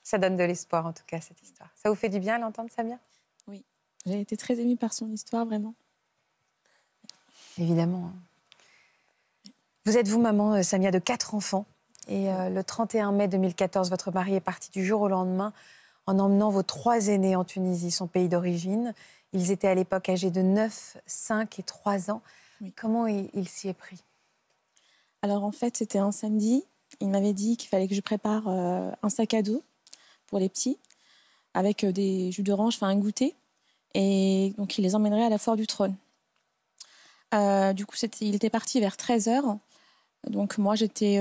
Ça donne de l'espoir en tout cas cette histoire. Ça vous fait du bien l'entendre, Samia Oui, j'ai été très émue par son histoire, vraiment. Évidemment. Hein. Vous êtes vous maman, euh, Samia, de quatre enfants. Et euh, le 31 mai 2014, votre mari est parti du jour au lendemain en emmenant vos trois aînés en Tunisie, son pays d'origine. Ils étaient à l'époque âgés de 9, 5 et 3 ans. mais Comment il, s'y est pris Alors en fait, c'était un samedi. Il m'avait dit qu'il fallait que je prépare euh, un sac à dos pour les petits, avec euh, des jus d'orange, enfin un goûter. Et donc il les emmènerait à la foire du trône. Euh, du coup, il était parti vers 13h. Donc moi, j'étais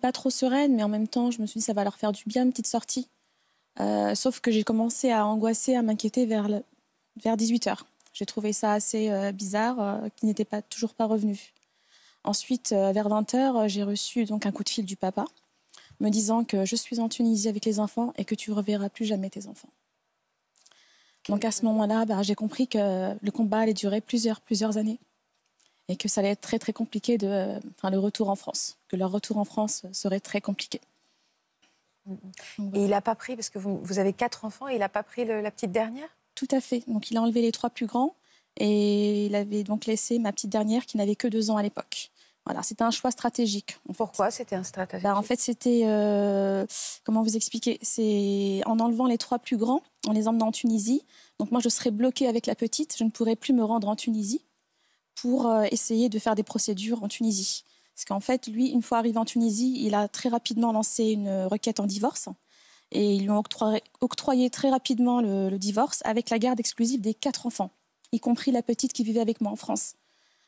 pas trop sereine, mais en même temps, je me suis dit, ça va leur faire du bien, une petite sortie. Euh, sauf que j'ai commencé à angoisser, à m'inquiéter vers, vers 18h. J'ai trouvé ça assez euh, bizarre, euh, qu'il n'était pas, toujours pas revenu. Ensuite, vers 20h, j'ai reçu donc un coup de fil du papa me disant que je suis en Tunisie avec les enfants et que tu ne reverras plus jamais tes enfants. Donc à ce moment-là, bah, j'ai compris que le combat allait durer plusieurs, plusieurs années et que ça allait être très, très compliqué de, le retour en France, que leur retour en France serait très compliqué. Et il n'a pas pris, parce que vous, avez quatre enfants, et il n'a pas pris la petite dernière Tout à fait. Donc il a enlevé les trois plus grands et il avait donc laissé ma petite dernière qui n'avait que deux ans à l'époque. Voilà, c'était un choix stratégique. Pourquoi c'était un stratégique bah, En fait, c'était. Euh, comment vous expliquer C'est en enlevant les trois plus grands, en les emmenant en Tunisie. Donc, moi, je serais bloquée avec la petite. Je ne pourrais plus me rendre en Tunisie pour euh, essayer de faire des procédures en Tunisie. Parce qu'en fait, lui, une fois arrivé en Tunisie, il a très rapidement lancé une requête en divorce. Et ils lui ont octroyé, très rapidement le, divorce avec la garde exclusive des quatre enfants, y compris la petite qui vivait avec moi en France.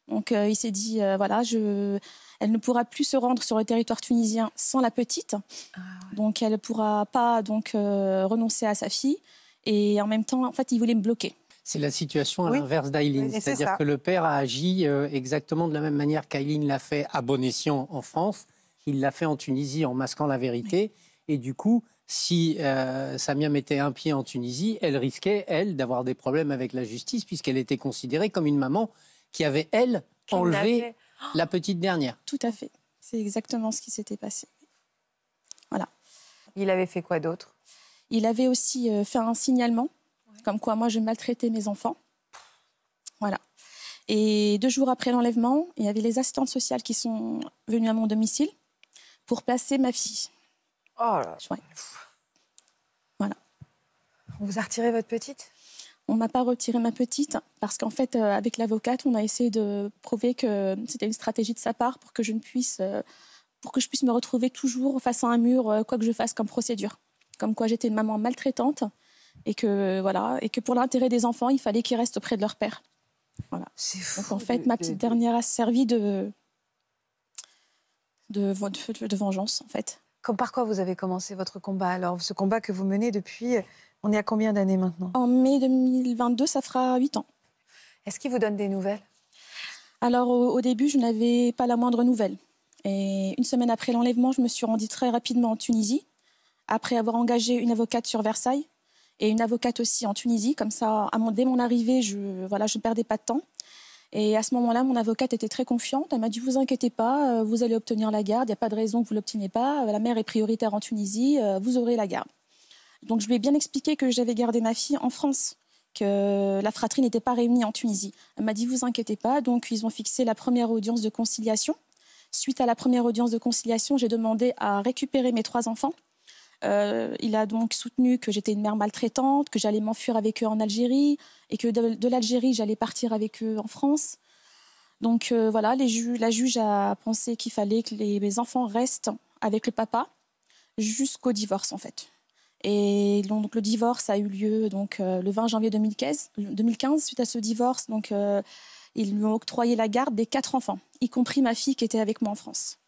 Donc euh, il s'est dit, euh, voilà, je... elle ne pourra plus se rendre sur le territoire tunisien sans la petite. Ah donc elle ne pourra pas donc, euh, renoncer à sa fille. Et en même temps, en fait, il voulait me bloquer. C'est la situation à l'inverse d'Aileen. C'est-à-dire que le père a agi euh, exactement de la même manière qu'Aileen l'a fait à bon escient en France. Il l'a fait en Tunisie en masquant la vérité. Et du coup, si euh, Samia mettait un pied en Tunisie, elle risquait, elle, d'avoir des problèmes avec la justice, puisqu'elle était considérée comme une maman qui avait, elle, enlevé la petite dernière. Tout à fait. C'est exactement ce qui s'était passé. Voilà. Il avait fait quoi d'autre Il avait aussi euh, fait un signalement comme quoi moi je maltraitais mes enfants. Voilà. Et deux jours après l'enlèvement, il y avait les assistantes sociales qui sont venues à mon domicile pour placer ma fille. Oh là Voilà. On vous a retiré votre petite On m'a pas retiré ma petite parce qu'en fait, euh, avec l'avocate, on a essayé de prouver que c'était une stratégie de sa part pour que je puisse, euh, pour que je puisse me retrouver toujours face à un mur, euh, quoi que je fasse comme procédure. Comme quoi, j'étais une maman maltraitante et que voilà et que pour l'intérêt des enfants, il fallait qu'ils restent auprès de leur père. Voilà. Fou, Donc en fait, ma petite dernière a servi de, de de, vengeance en fait. Comme par quoi vous avez commencé votre combat alors Ce combat que vous menez depuis, on est à combien d'années maintenant En mai 2022, ça fera 8 ans. Est-ce qu'il vous donne des nouvelles Alors au, au début, je n'avais pas la moindre nouvelle. Et une semaine après l'enlèvement, je me suis rendue très rapidement en Tunisie, après avoir engagé une avocate sur Versailles et une avocate aussi en Tunisie. Comme ça, à mon, dès mon arrivée, je, voilà, je ne perdais pas de temps. Et à ce moment-là, mon avocate était très confiante. Elle m'a dit Vous inquiétez pas, euh, vous allez obtenir la garde. Il n'y a pas de raison que vous l'obteniez pas. Euh, la mère est prioritaire en Tunisie. Euh, vous aurez la garde. Donc, je lui ai bien expliqué que j'avais gardé ma fille en France, que la fratrie n'était pas réunie en Tunisie. Elle m'a dit Vous inquiétez pas. Donc, ils ont fixé la première audience de conciliation. Suite à la première audience de conciliation, j'ai demandé à récupérer mes trois enfants euh, il a donc soutenu que j'étais une mère maltraitante, que j'allais m'enfuir avec eux en Algérie et que de, l'Algérie, j'allais partir avec eux en France. Donc euh, voilà, la juge a pensé qu'il fallait que les, mes enfants restent avec le papa jusqu'au divorce en fait. Et donc le divorce a eu lieu donc euh, le 20 janvier 2015, 2015, Suite à ce divorce, donc ils lui ont octroyé la garde des quatre enfants, y compris ma fille qui était avec moi en France.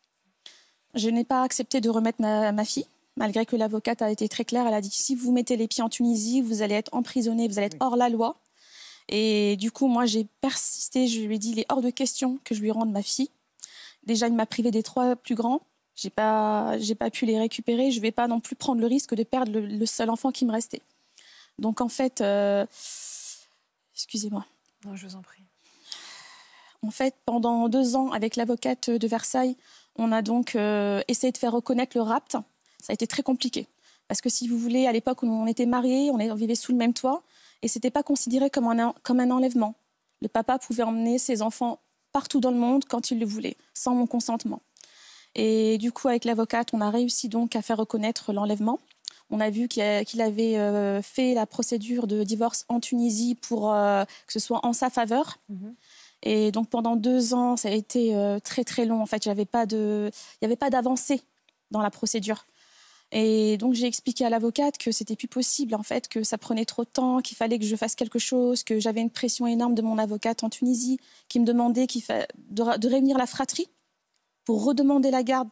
Je n'ai pas accepté de remettre ma fille malgré que l'avocate a été très claire. Elle a dit si vous mettez les pieds en Tunisie, vous allez être emprisonné, vous allez être hors la loi. Et du coup, moi, j'ai persisté. Je lui ai dit il est hors de question que je lui rende ma fille. Déjà, il m'a privé des trois plus grands. J'ai pas, j'ai pas pu les récupérer. Je vais pas non plus prendre le risque de perdre le, seul enfant qui me restait. Donc en fait, euh, excusez-moi. Non, je vous en prie. En fait, pendant deux ans, avec l'avocate de Versailles, on a donc euh, essayé de faire reconnaître le rapt ça a été très compliqué. Parce que si vous voulez, à l'époque où on était mariés, on vivait sous le même toit, et ce n'était pas considéré comme un, comme un enlèvement. Le papa pouvait emmener ses enfants partout dans le monde quand il le voulait, sans mon consentement. Et du coup, avec l'avocate, on a réussi donc à faire reconnaître l'enlèvement. On a vu qu'il avait euh, fait la procédure de divorce en Tunisie pour euh, que ce soit en sa faveur. Mm-hmm. Et donc pendant deux ans, ça a été euh, très très long. En fait, il n'y avait pas d'avancée dans la procédure. Et donc j'ai expliqué à l'avocate que c'était plus possible en fait, que ça prenait trop de temps, qu'il fallait que je fasse quelque chose, que j'avais une pression énorme de mon avocate en Tunisie qui me demandait de, de réunir la fratrie pour redemander la garde.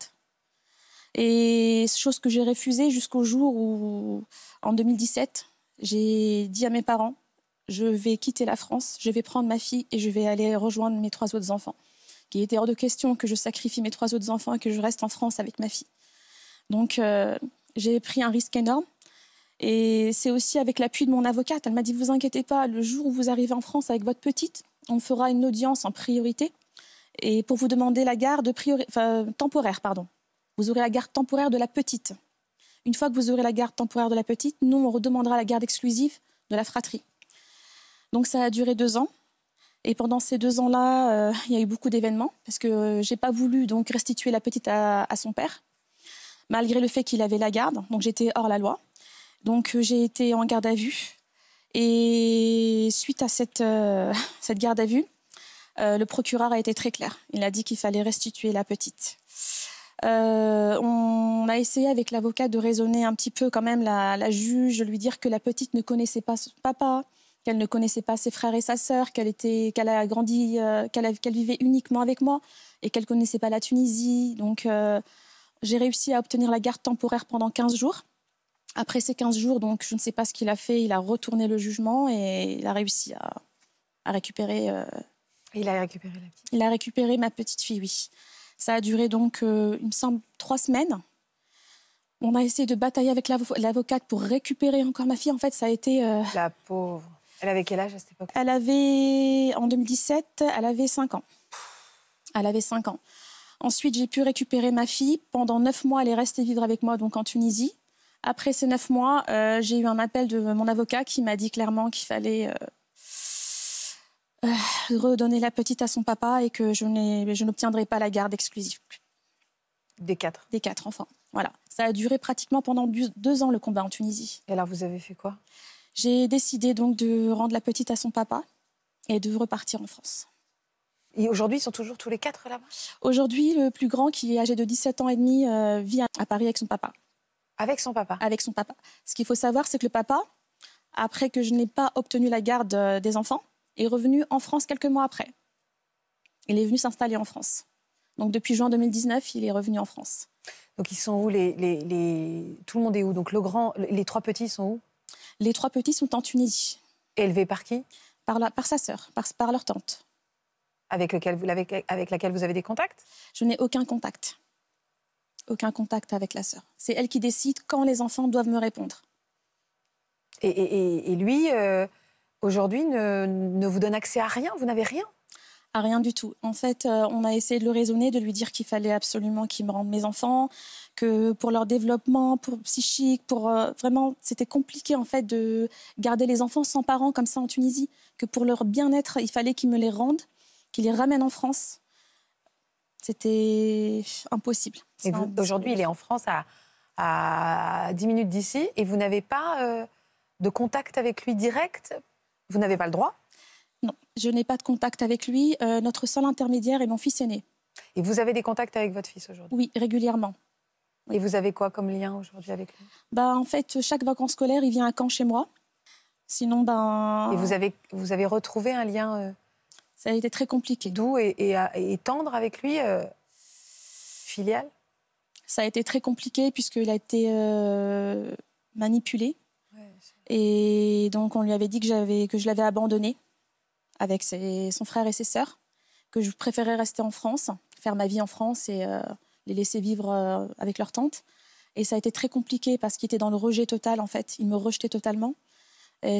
Et chose que j'ai refusée jusqu'au jour où, en 2017, j'ai dit à mes parents, je vais quitter la France, je vais prendre ma fille et je vais aller rejoindre mes trois autres enfants. Il était hors de question que je sacrifie mes trois autres enfants et que je reste en France avec ma fille. Donc euh, j'ai pris un risque énorme. Et c'est aussi avec l'appui de mon avocate. Elle m'a dit Vous inquiétez pas, le jour où vous arrivez en France avec votre petite, on fera une audience en priorité et pour vous demander la garde temporaire. Pardon. Vous aurez la garde temporaire de la petite. Une fois que vous aurez la garde temporaire de la petite, nous, on redemandera la garde exclusive de la fratrie. Donc ça a duré deux ans. Et pendant ces deux ans-là, euh, il y a eu beaucoup d'événements parce que euh, je n'ai pas voulu donc restituer la petite à son père malgré le fait qu'il avait la garde. Donc j'étais hors la loi. Donc euh, j'ai été en garde à vue. Et suite à cette, euh, garde à vue, euh, le procureur a été très clair. Il a dit qu'il fallait restituer la petite. on a essayé avec l'avocat de raisonner un petit peu quand même la, juge, lui dire que la petite ne connaissait pas son papa, qu'elle ne connaissait pas ses frères et sa sœur, qu'elle était, qu'elle a grandi, qu'elle, vivait uniquement avec moi et qu'elle connaissait pas la Tunisie. Donc j'ai réussi à obtenir la garde temporaire pendant 15 jours. Après ces 15 jours, donc, je ne sais pas ce qu'il a fait. Il a retourné le jugement et il a réussi à, récupérer. Euh, il a récupéré la petite. Il a récupéré ma petite fille, oui. Ça a duré donc, euh, il me semble, trois semaines. On a essayé de batailler avec l'avocate pour récupérer encore ma fille. En fait, ça a été. Euh, la pauvre. Elle avait quel âge à cette époque Elle avait, en 2017, elle avait 5 ans. Elle avait 5 ans. Ensuite, j'ai pu récupérer ma fille. Pendant neuf mois, elle est restée vivre avec moi, donc en Tunisie. Après ces neuf mois, euh, j'ai eu un appel de mon avocat qui m'a dit clairement qu'il fallait euh, euh, redonner la petite à son papa et que je n'obtiendrai pas la garde exclusive. Des quatre Des quatre enfants. Voilà. Ça a duré pratiquement pendant deux ans le combat en Tunisie. Et alors, vous avez fait quoi J'ai décidé donc de rendre la petite à son papa et de repartir en France. Et aujourd'hui, ils sont toujours tous les quatre là-bas Aujourd'hui, le plus grand, qui est âgé de 17 ans et demi, euh, vit à Paris avec son papa. Avec son papa Avec son papa. Ce qu'il faut savoir, c'est que le papa, après que je n'ai pas obtenu la garde euh, des enfants, est revenu en France quelques mois après. Il est venu s'installer en France. Donc depuis juin 2019, il est revenu en France. Donc ils sont où les, Tout le monde est où Donc le grand, les trois petits sont où Les trois petits sont en Tunisie. Élevés par qui par, la, par sa sœur, par leur tante avec, vous avec laquelle vous avez des contacts Je n'ai aucun contact. Aucun contact avec la sœur. C'est elle qui décide quand les enfants doivent me répondre. Et, lui, euh, aujourd'hui, ne, vous donne accès à rien Vous n'avez rien À rien du tout. En fait, euh, on a essayé de le raisonner, de lui dire qu'il fallait absolument qu'il me rende mes enfants, que pour leur développement, pour psychique, pour euh, vraiment, c'était compliqué en fait de garder les enfants sans parents comme ça en Tunisie, que pour leur bien-être, il fallait qu'il me les rende qu'il les ramène en France, c'était impossible. Et vous, aujourd'hui, il est en France à, à 10 minutes d'ici et vous n'avez pas euh, de contact avec lui direct Vous n'avez pas le droit Non, je n'ai pas de contact avec lui. Euh, notre seul intermédiaire est mon fils aîné. Et vous avez des contacts avec votre fils aujourd'hui Oui, régulièrement. Et vous avez quoi comme lien aujourd'hui avec lui bah, En fait, chaque vacances scolaires, il vient à Caen chez moi. Sinon, ben... Et vous avez, vous avez retrouvé un lien euh, ça a été très compliqué. Doux et, tendre avec lui, euh, filial Ça a été très compliqué puisqu'il a été euh, manipulé. et donc on lui avait dit que, que je l'avais abandonné avec son frère et ses sœurs, que je préférais rester en France, faire ma vie en France et euh, les laisser vivre euh, avec leur tante. Et ça a été très compliqué parce qu'il était dans le rejet total en fait. Il me rejetait totalement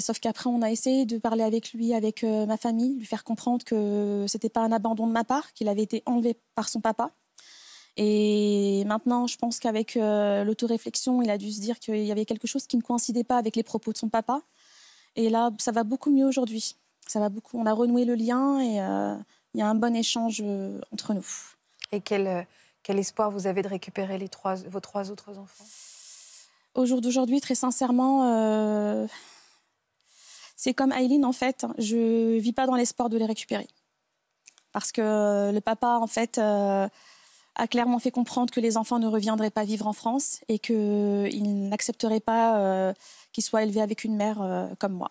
sauf qu'après, on a essayé de parler avec lui, avec euh, ma famille, lui faire comprendre que c'était pas un abandon de ma part, qu'il avait été enlevé par son papa. Et maintenant, je pense qu'avec euh, l'autoréflexion, il a dû se dire qu'il y avait quelque chose qui ne coïncidait pas avec les propos de son papa. Et là, ça va beaucoup mieux aujourd'hui. Ça va beaucoup. On a renoué le lien et euh, il y a un bon échange entre nous. Et quel, quel espoir vous avez de récupérer les trois, vos trois autres enfants Au jour d'aujourd'hui, très sincèrement, c'est comme Aileen, en fait, je ne vis pas dans l'espoir de les récupérer. Parce que euh, le papa, en fait, euh, a clairement fait comprendre que les enfants ne reviendraient pas vivre en France et qu'il n'accepterait pas euh, qu'ils soient élevés avec une mère comme moi.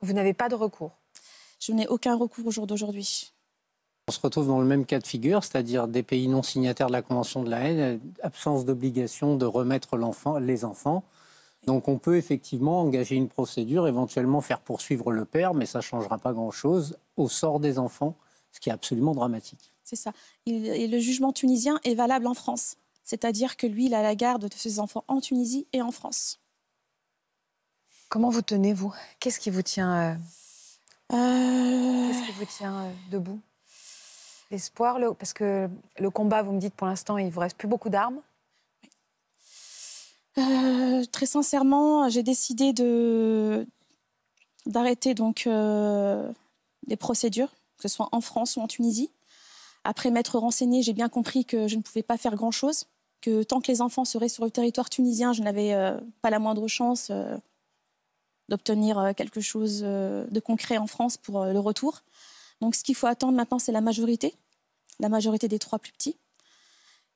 Vous n'avez pas de recours Je n'ai aucun recours au jour d'aujourd'hui. On se retrouve dans le même cas de figure, c'est-à-dire des pays non signataires de la Convention de la haine, absence d'obligation de remettre l'enfant, les enfants donc on peut effectivement engager une procédure, éventuellement faire poursuivre le père, mais ça ne changera pas grand-chose au sort des enfants, ce qui est absolument dramatique. C'est ça. Et le jugement tunisien est valable en France. C'est-à-dire que lui, il a la garde de ses enfants en Tunisie et en France. Comment vous tenez-vous Qu'est-ce qui vous tient, euh, euh. Euh, debout L'espoir Parce que le combat, vous me dites pour l'instant, il vous reste plus beaucoup d'armes. Euh, très sincèrement, j'ai décidé d'arrêter donc euh, les procédures, que ce soit en France ou en Tunisie. Après m'être renseignée, j'ai bien compris que je ne pouvais pas faire grand-chose, que tant que les enfants seraient sur le territoire tunisien, je n'avais euh, pas la moindre chance d'obtenir quelque chose de concret en France pour le retour. Donc ce qu'il faut attendre maintenant, c'est la majorité, la majorité des trois plus petits.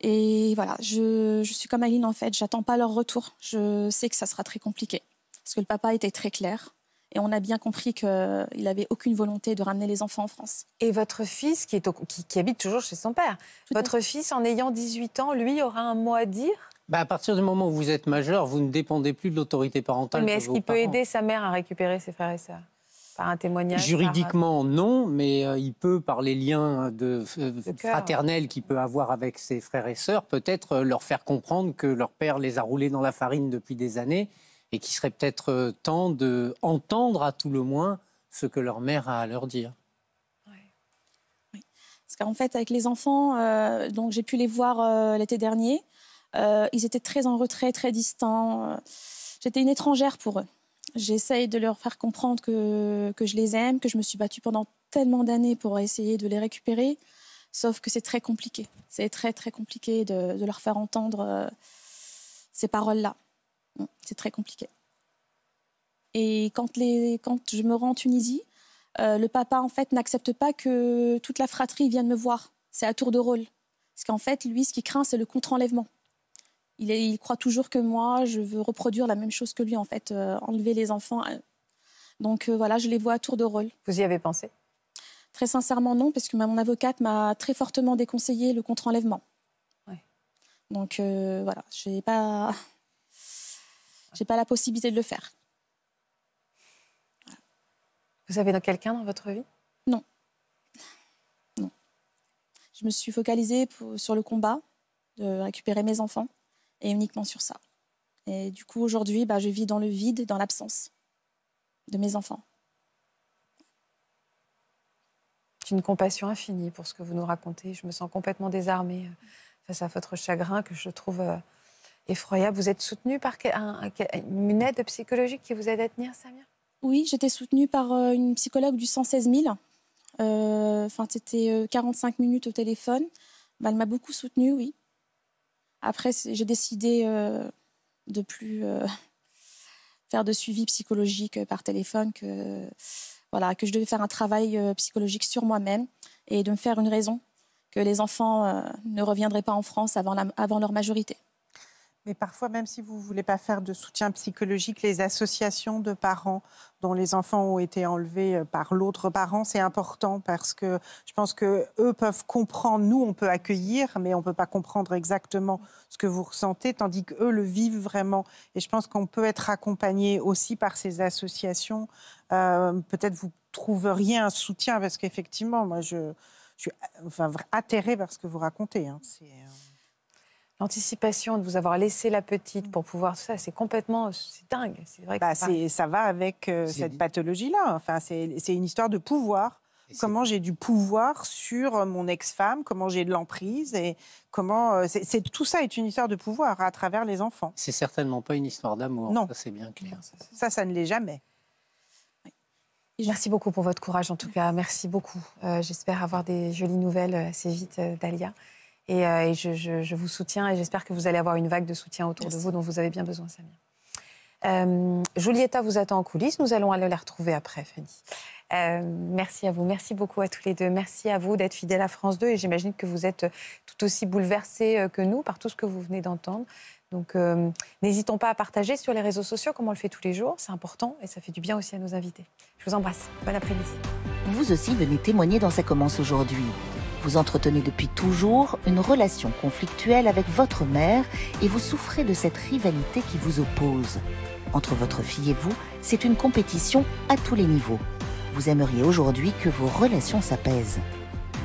Et voilà, je, suis comme Aline en fait, j'attends pas leur retour. Je sais que ça sera très compliqué. Parce que le papa était très clair. Et on a bien compris qu'il n'avait aucune volonté de ramener les enfants en France. Et votre fils, qui, habite toujours chez son père, votre fils, en ayant 18 ans, lui, aura un mot à dire bah, à partir du moment où vous êtes majeur, vous ne dépendez plus de l'autorité parentale. Mais est-ce qu'il peut aider sa mère à récupérer ses frères et sœurs un témoignage Juridiquement, euh, non, mais euh, il peut, par les liens de, euh, fraternels qu'il peut avoir avec ses frères et sœurs, peut-être leur faire comprendre que leur père les a roulés dans la farine depuis des années et qu'il serait peut-être temps de entendre, à tout le moins ce que leur mère a à leur dire. Parce qu'en fait, avec les enfants, donc j'ai pu les voir l'été dernier. ils étaient très en retrait, très distants. J'étais une étrangère pour eux. J'essaye de leur faire comprendre que, que, je les aime, que je me suis battue pendant tellement d'années pour essayer de les récupérer, sauf que c'est très compliqué. C'est très très compliqué de, de leur faire entendre euh, ces paroles-là. Mm, c'est très compliqué. Et quand, les, quand je me rends en Tunisie, euh, le papa en fait n'accepte pas que toute la fratrie vienne me voir. C'est à tour de rôle. Parce qu'en fait, lui, ce qu'il craint, c'est le contre-enlèvement. Il, croit toujours que moi, je veux reproduire la même chose que lui, en fait, euh, enlever les enfants. Hein. Donc euh, voilà, je les vois à tour de rôle. Vous y avez pensé Très sincèrement, non, parce que mon avocate m'a très fortement déconseillé le contre-enlèvement. Donc euh, voilà, je n'ai pas... J'ai pas la possibilité de le faire. Vous avez quelqu'un dans votre vie Non. Non. Je me suis focalisée sur le combat de récupérer mes enfants et uniquement sur ça. Et du coup, aujourd'hui, bah, je vis dans le vide, dans l'absence de mes enfants. une compassion infinie pour ce que vous nous racontez. Je me sens complètement désarmée euh, face à votre chagrin que je trouve euh, effroyable. Vous êtes soutenue par une aide psychologique qui vous aide à tenir, Samia Oui, j'étais soutenue par euh, une psychologue du 116 000. enfin, c'était 45 minutes au téléphone. Bah, elle m'a beaucoup soutenue, oui. Après, j'ai décidé euh, de plus euh, faire de suivi psychologique euh, par téléphone, que, voilà, que je devais faire un travail psychologique sur moi-même et de me faire une raison que les enfants ne reviendraient pas en France avant leur majorité. Et parfois, même si vous ne voulez pas faire de soutien psychologique, les associations de parents dont les enfants ont été enlevés euh, par l'autre parent, c'est important parce que je pense que eux peuvent comprendre, nous on peut accueillir, mais on ne peut pas comprendre exactement ce que vous ressentez, tandis qu'eux le vivent vraiment. Et je pense qu'on peut être accompagné aussi par ces associations. Euh, peut-être vous trouveriez un soutien parce qu'effectivement, moi je, suis euh, enfin, atterrée par ce que vous racontez. Hein. C'est l'anticipation de vous avoir laissé la petite pour pouvoir tout ça, c'est complètement, c'est dingue. C'est vrai. Que bah, ça va avec euh, cette pathologie-là. Enfin, c'est une histoire de pouvoir. Comment j'ai du pouvoir sur mon ex-femme, comment j'ai de l'emprise et comment euh, c'est tout ça est une histoire de pouvoir à travers les enfants. C'est certainement pas une histoire d'amour. Non, c'est bien clair. ça, ça, ne l'est jamais. Merci beaucoup pour votre courage, en tout cas. Merci beaucoup. Euh, j'espère avoir des jolies nouvelles assez vite d'Alia. Et, euh, je, vous soutiens et j'espère que vous allez avoir une vague de soutien autour de vous dont vous avez bien besoin, Samia Euh, Julieta vous attend en coulisses. Nous allons aller la retrouver après, Fanny. Euh, merci à vous. Merci beaucoup à tous les deux. Merci à vous d'être fidèles à France 2. Et j'imagine que vous êtes tout aussi bouleversés euh, que nous par tout ce que vous venez d'entendre. Donc, n'hésitons pas à partager sur les réseaux sociaux comme on le fait tous les jours. C'est important et ça fait du bien aussi à nos invités. Je vous embrasse. Bon après-midi. Vous aussi venez témoigner dans sa commence aujourd'hui. Vous entretenez depuis toujours une relation conflictuelle avec votre mère et vous souffrez de cette rivalité qui vous oppose. Entre votre fille et vous, c'est une compétition à tous les niveaux. Vous aimeriez aujourd'hui que vos relations s'apaisent.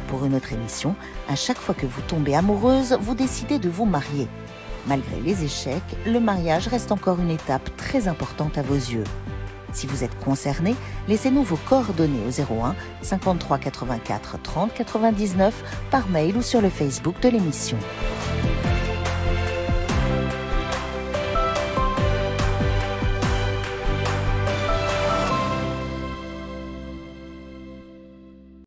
Pour une autre émission, à chaque fois que vous tombez amoureuse, vous décidez de vous marier. Malgré les échecs, le mariage reste encore une étape très importante à vos yeux. Si vous êtes concerné, laissez-nous vos coordonnées au 01 53 84 30 99 par mail ou sur le Facebook de l'émission.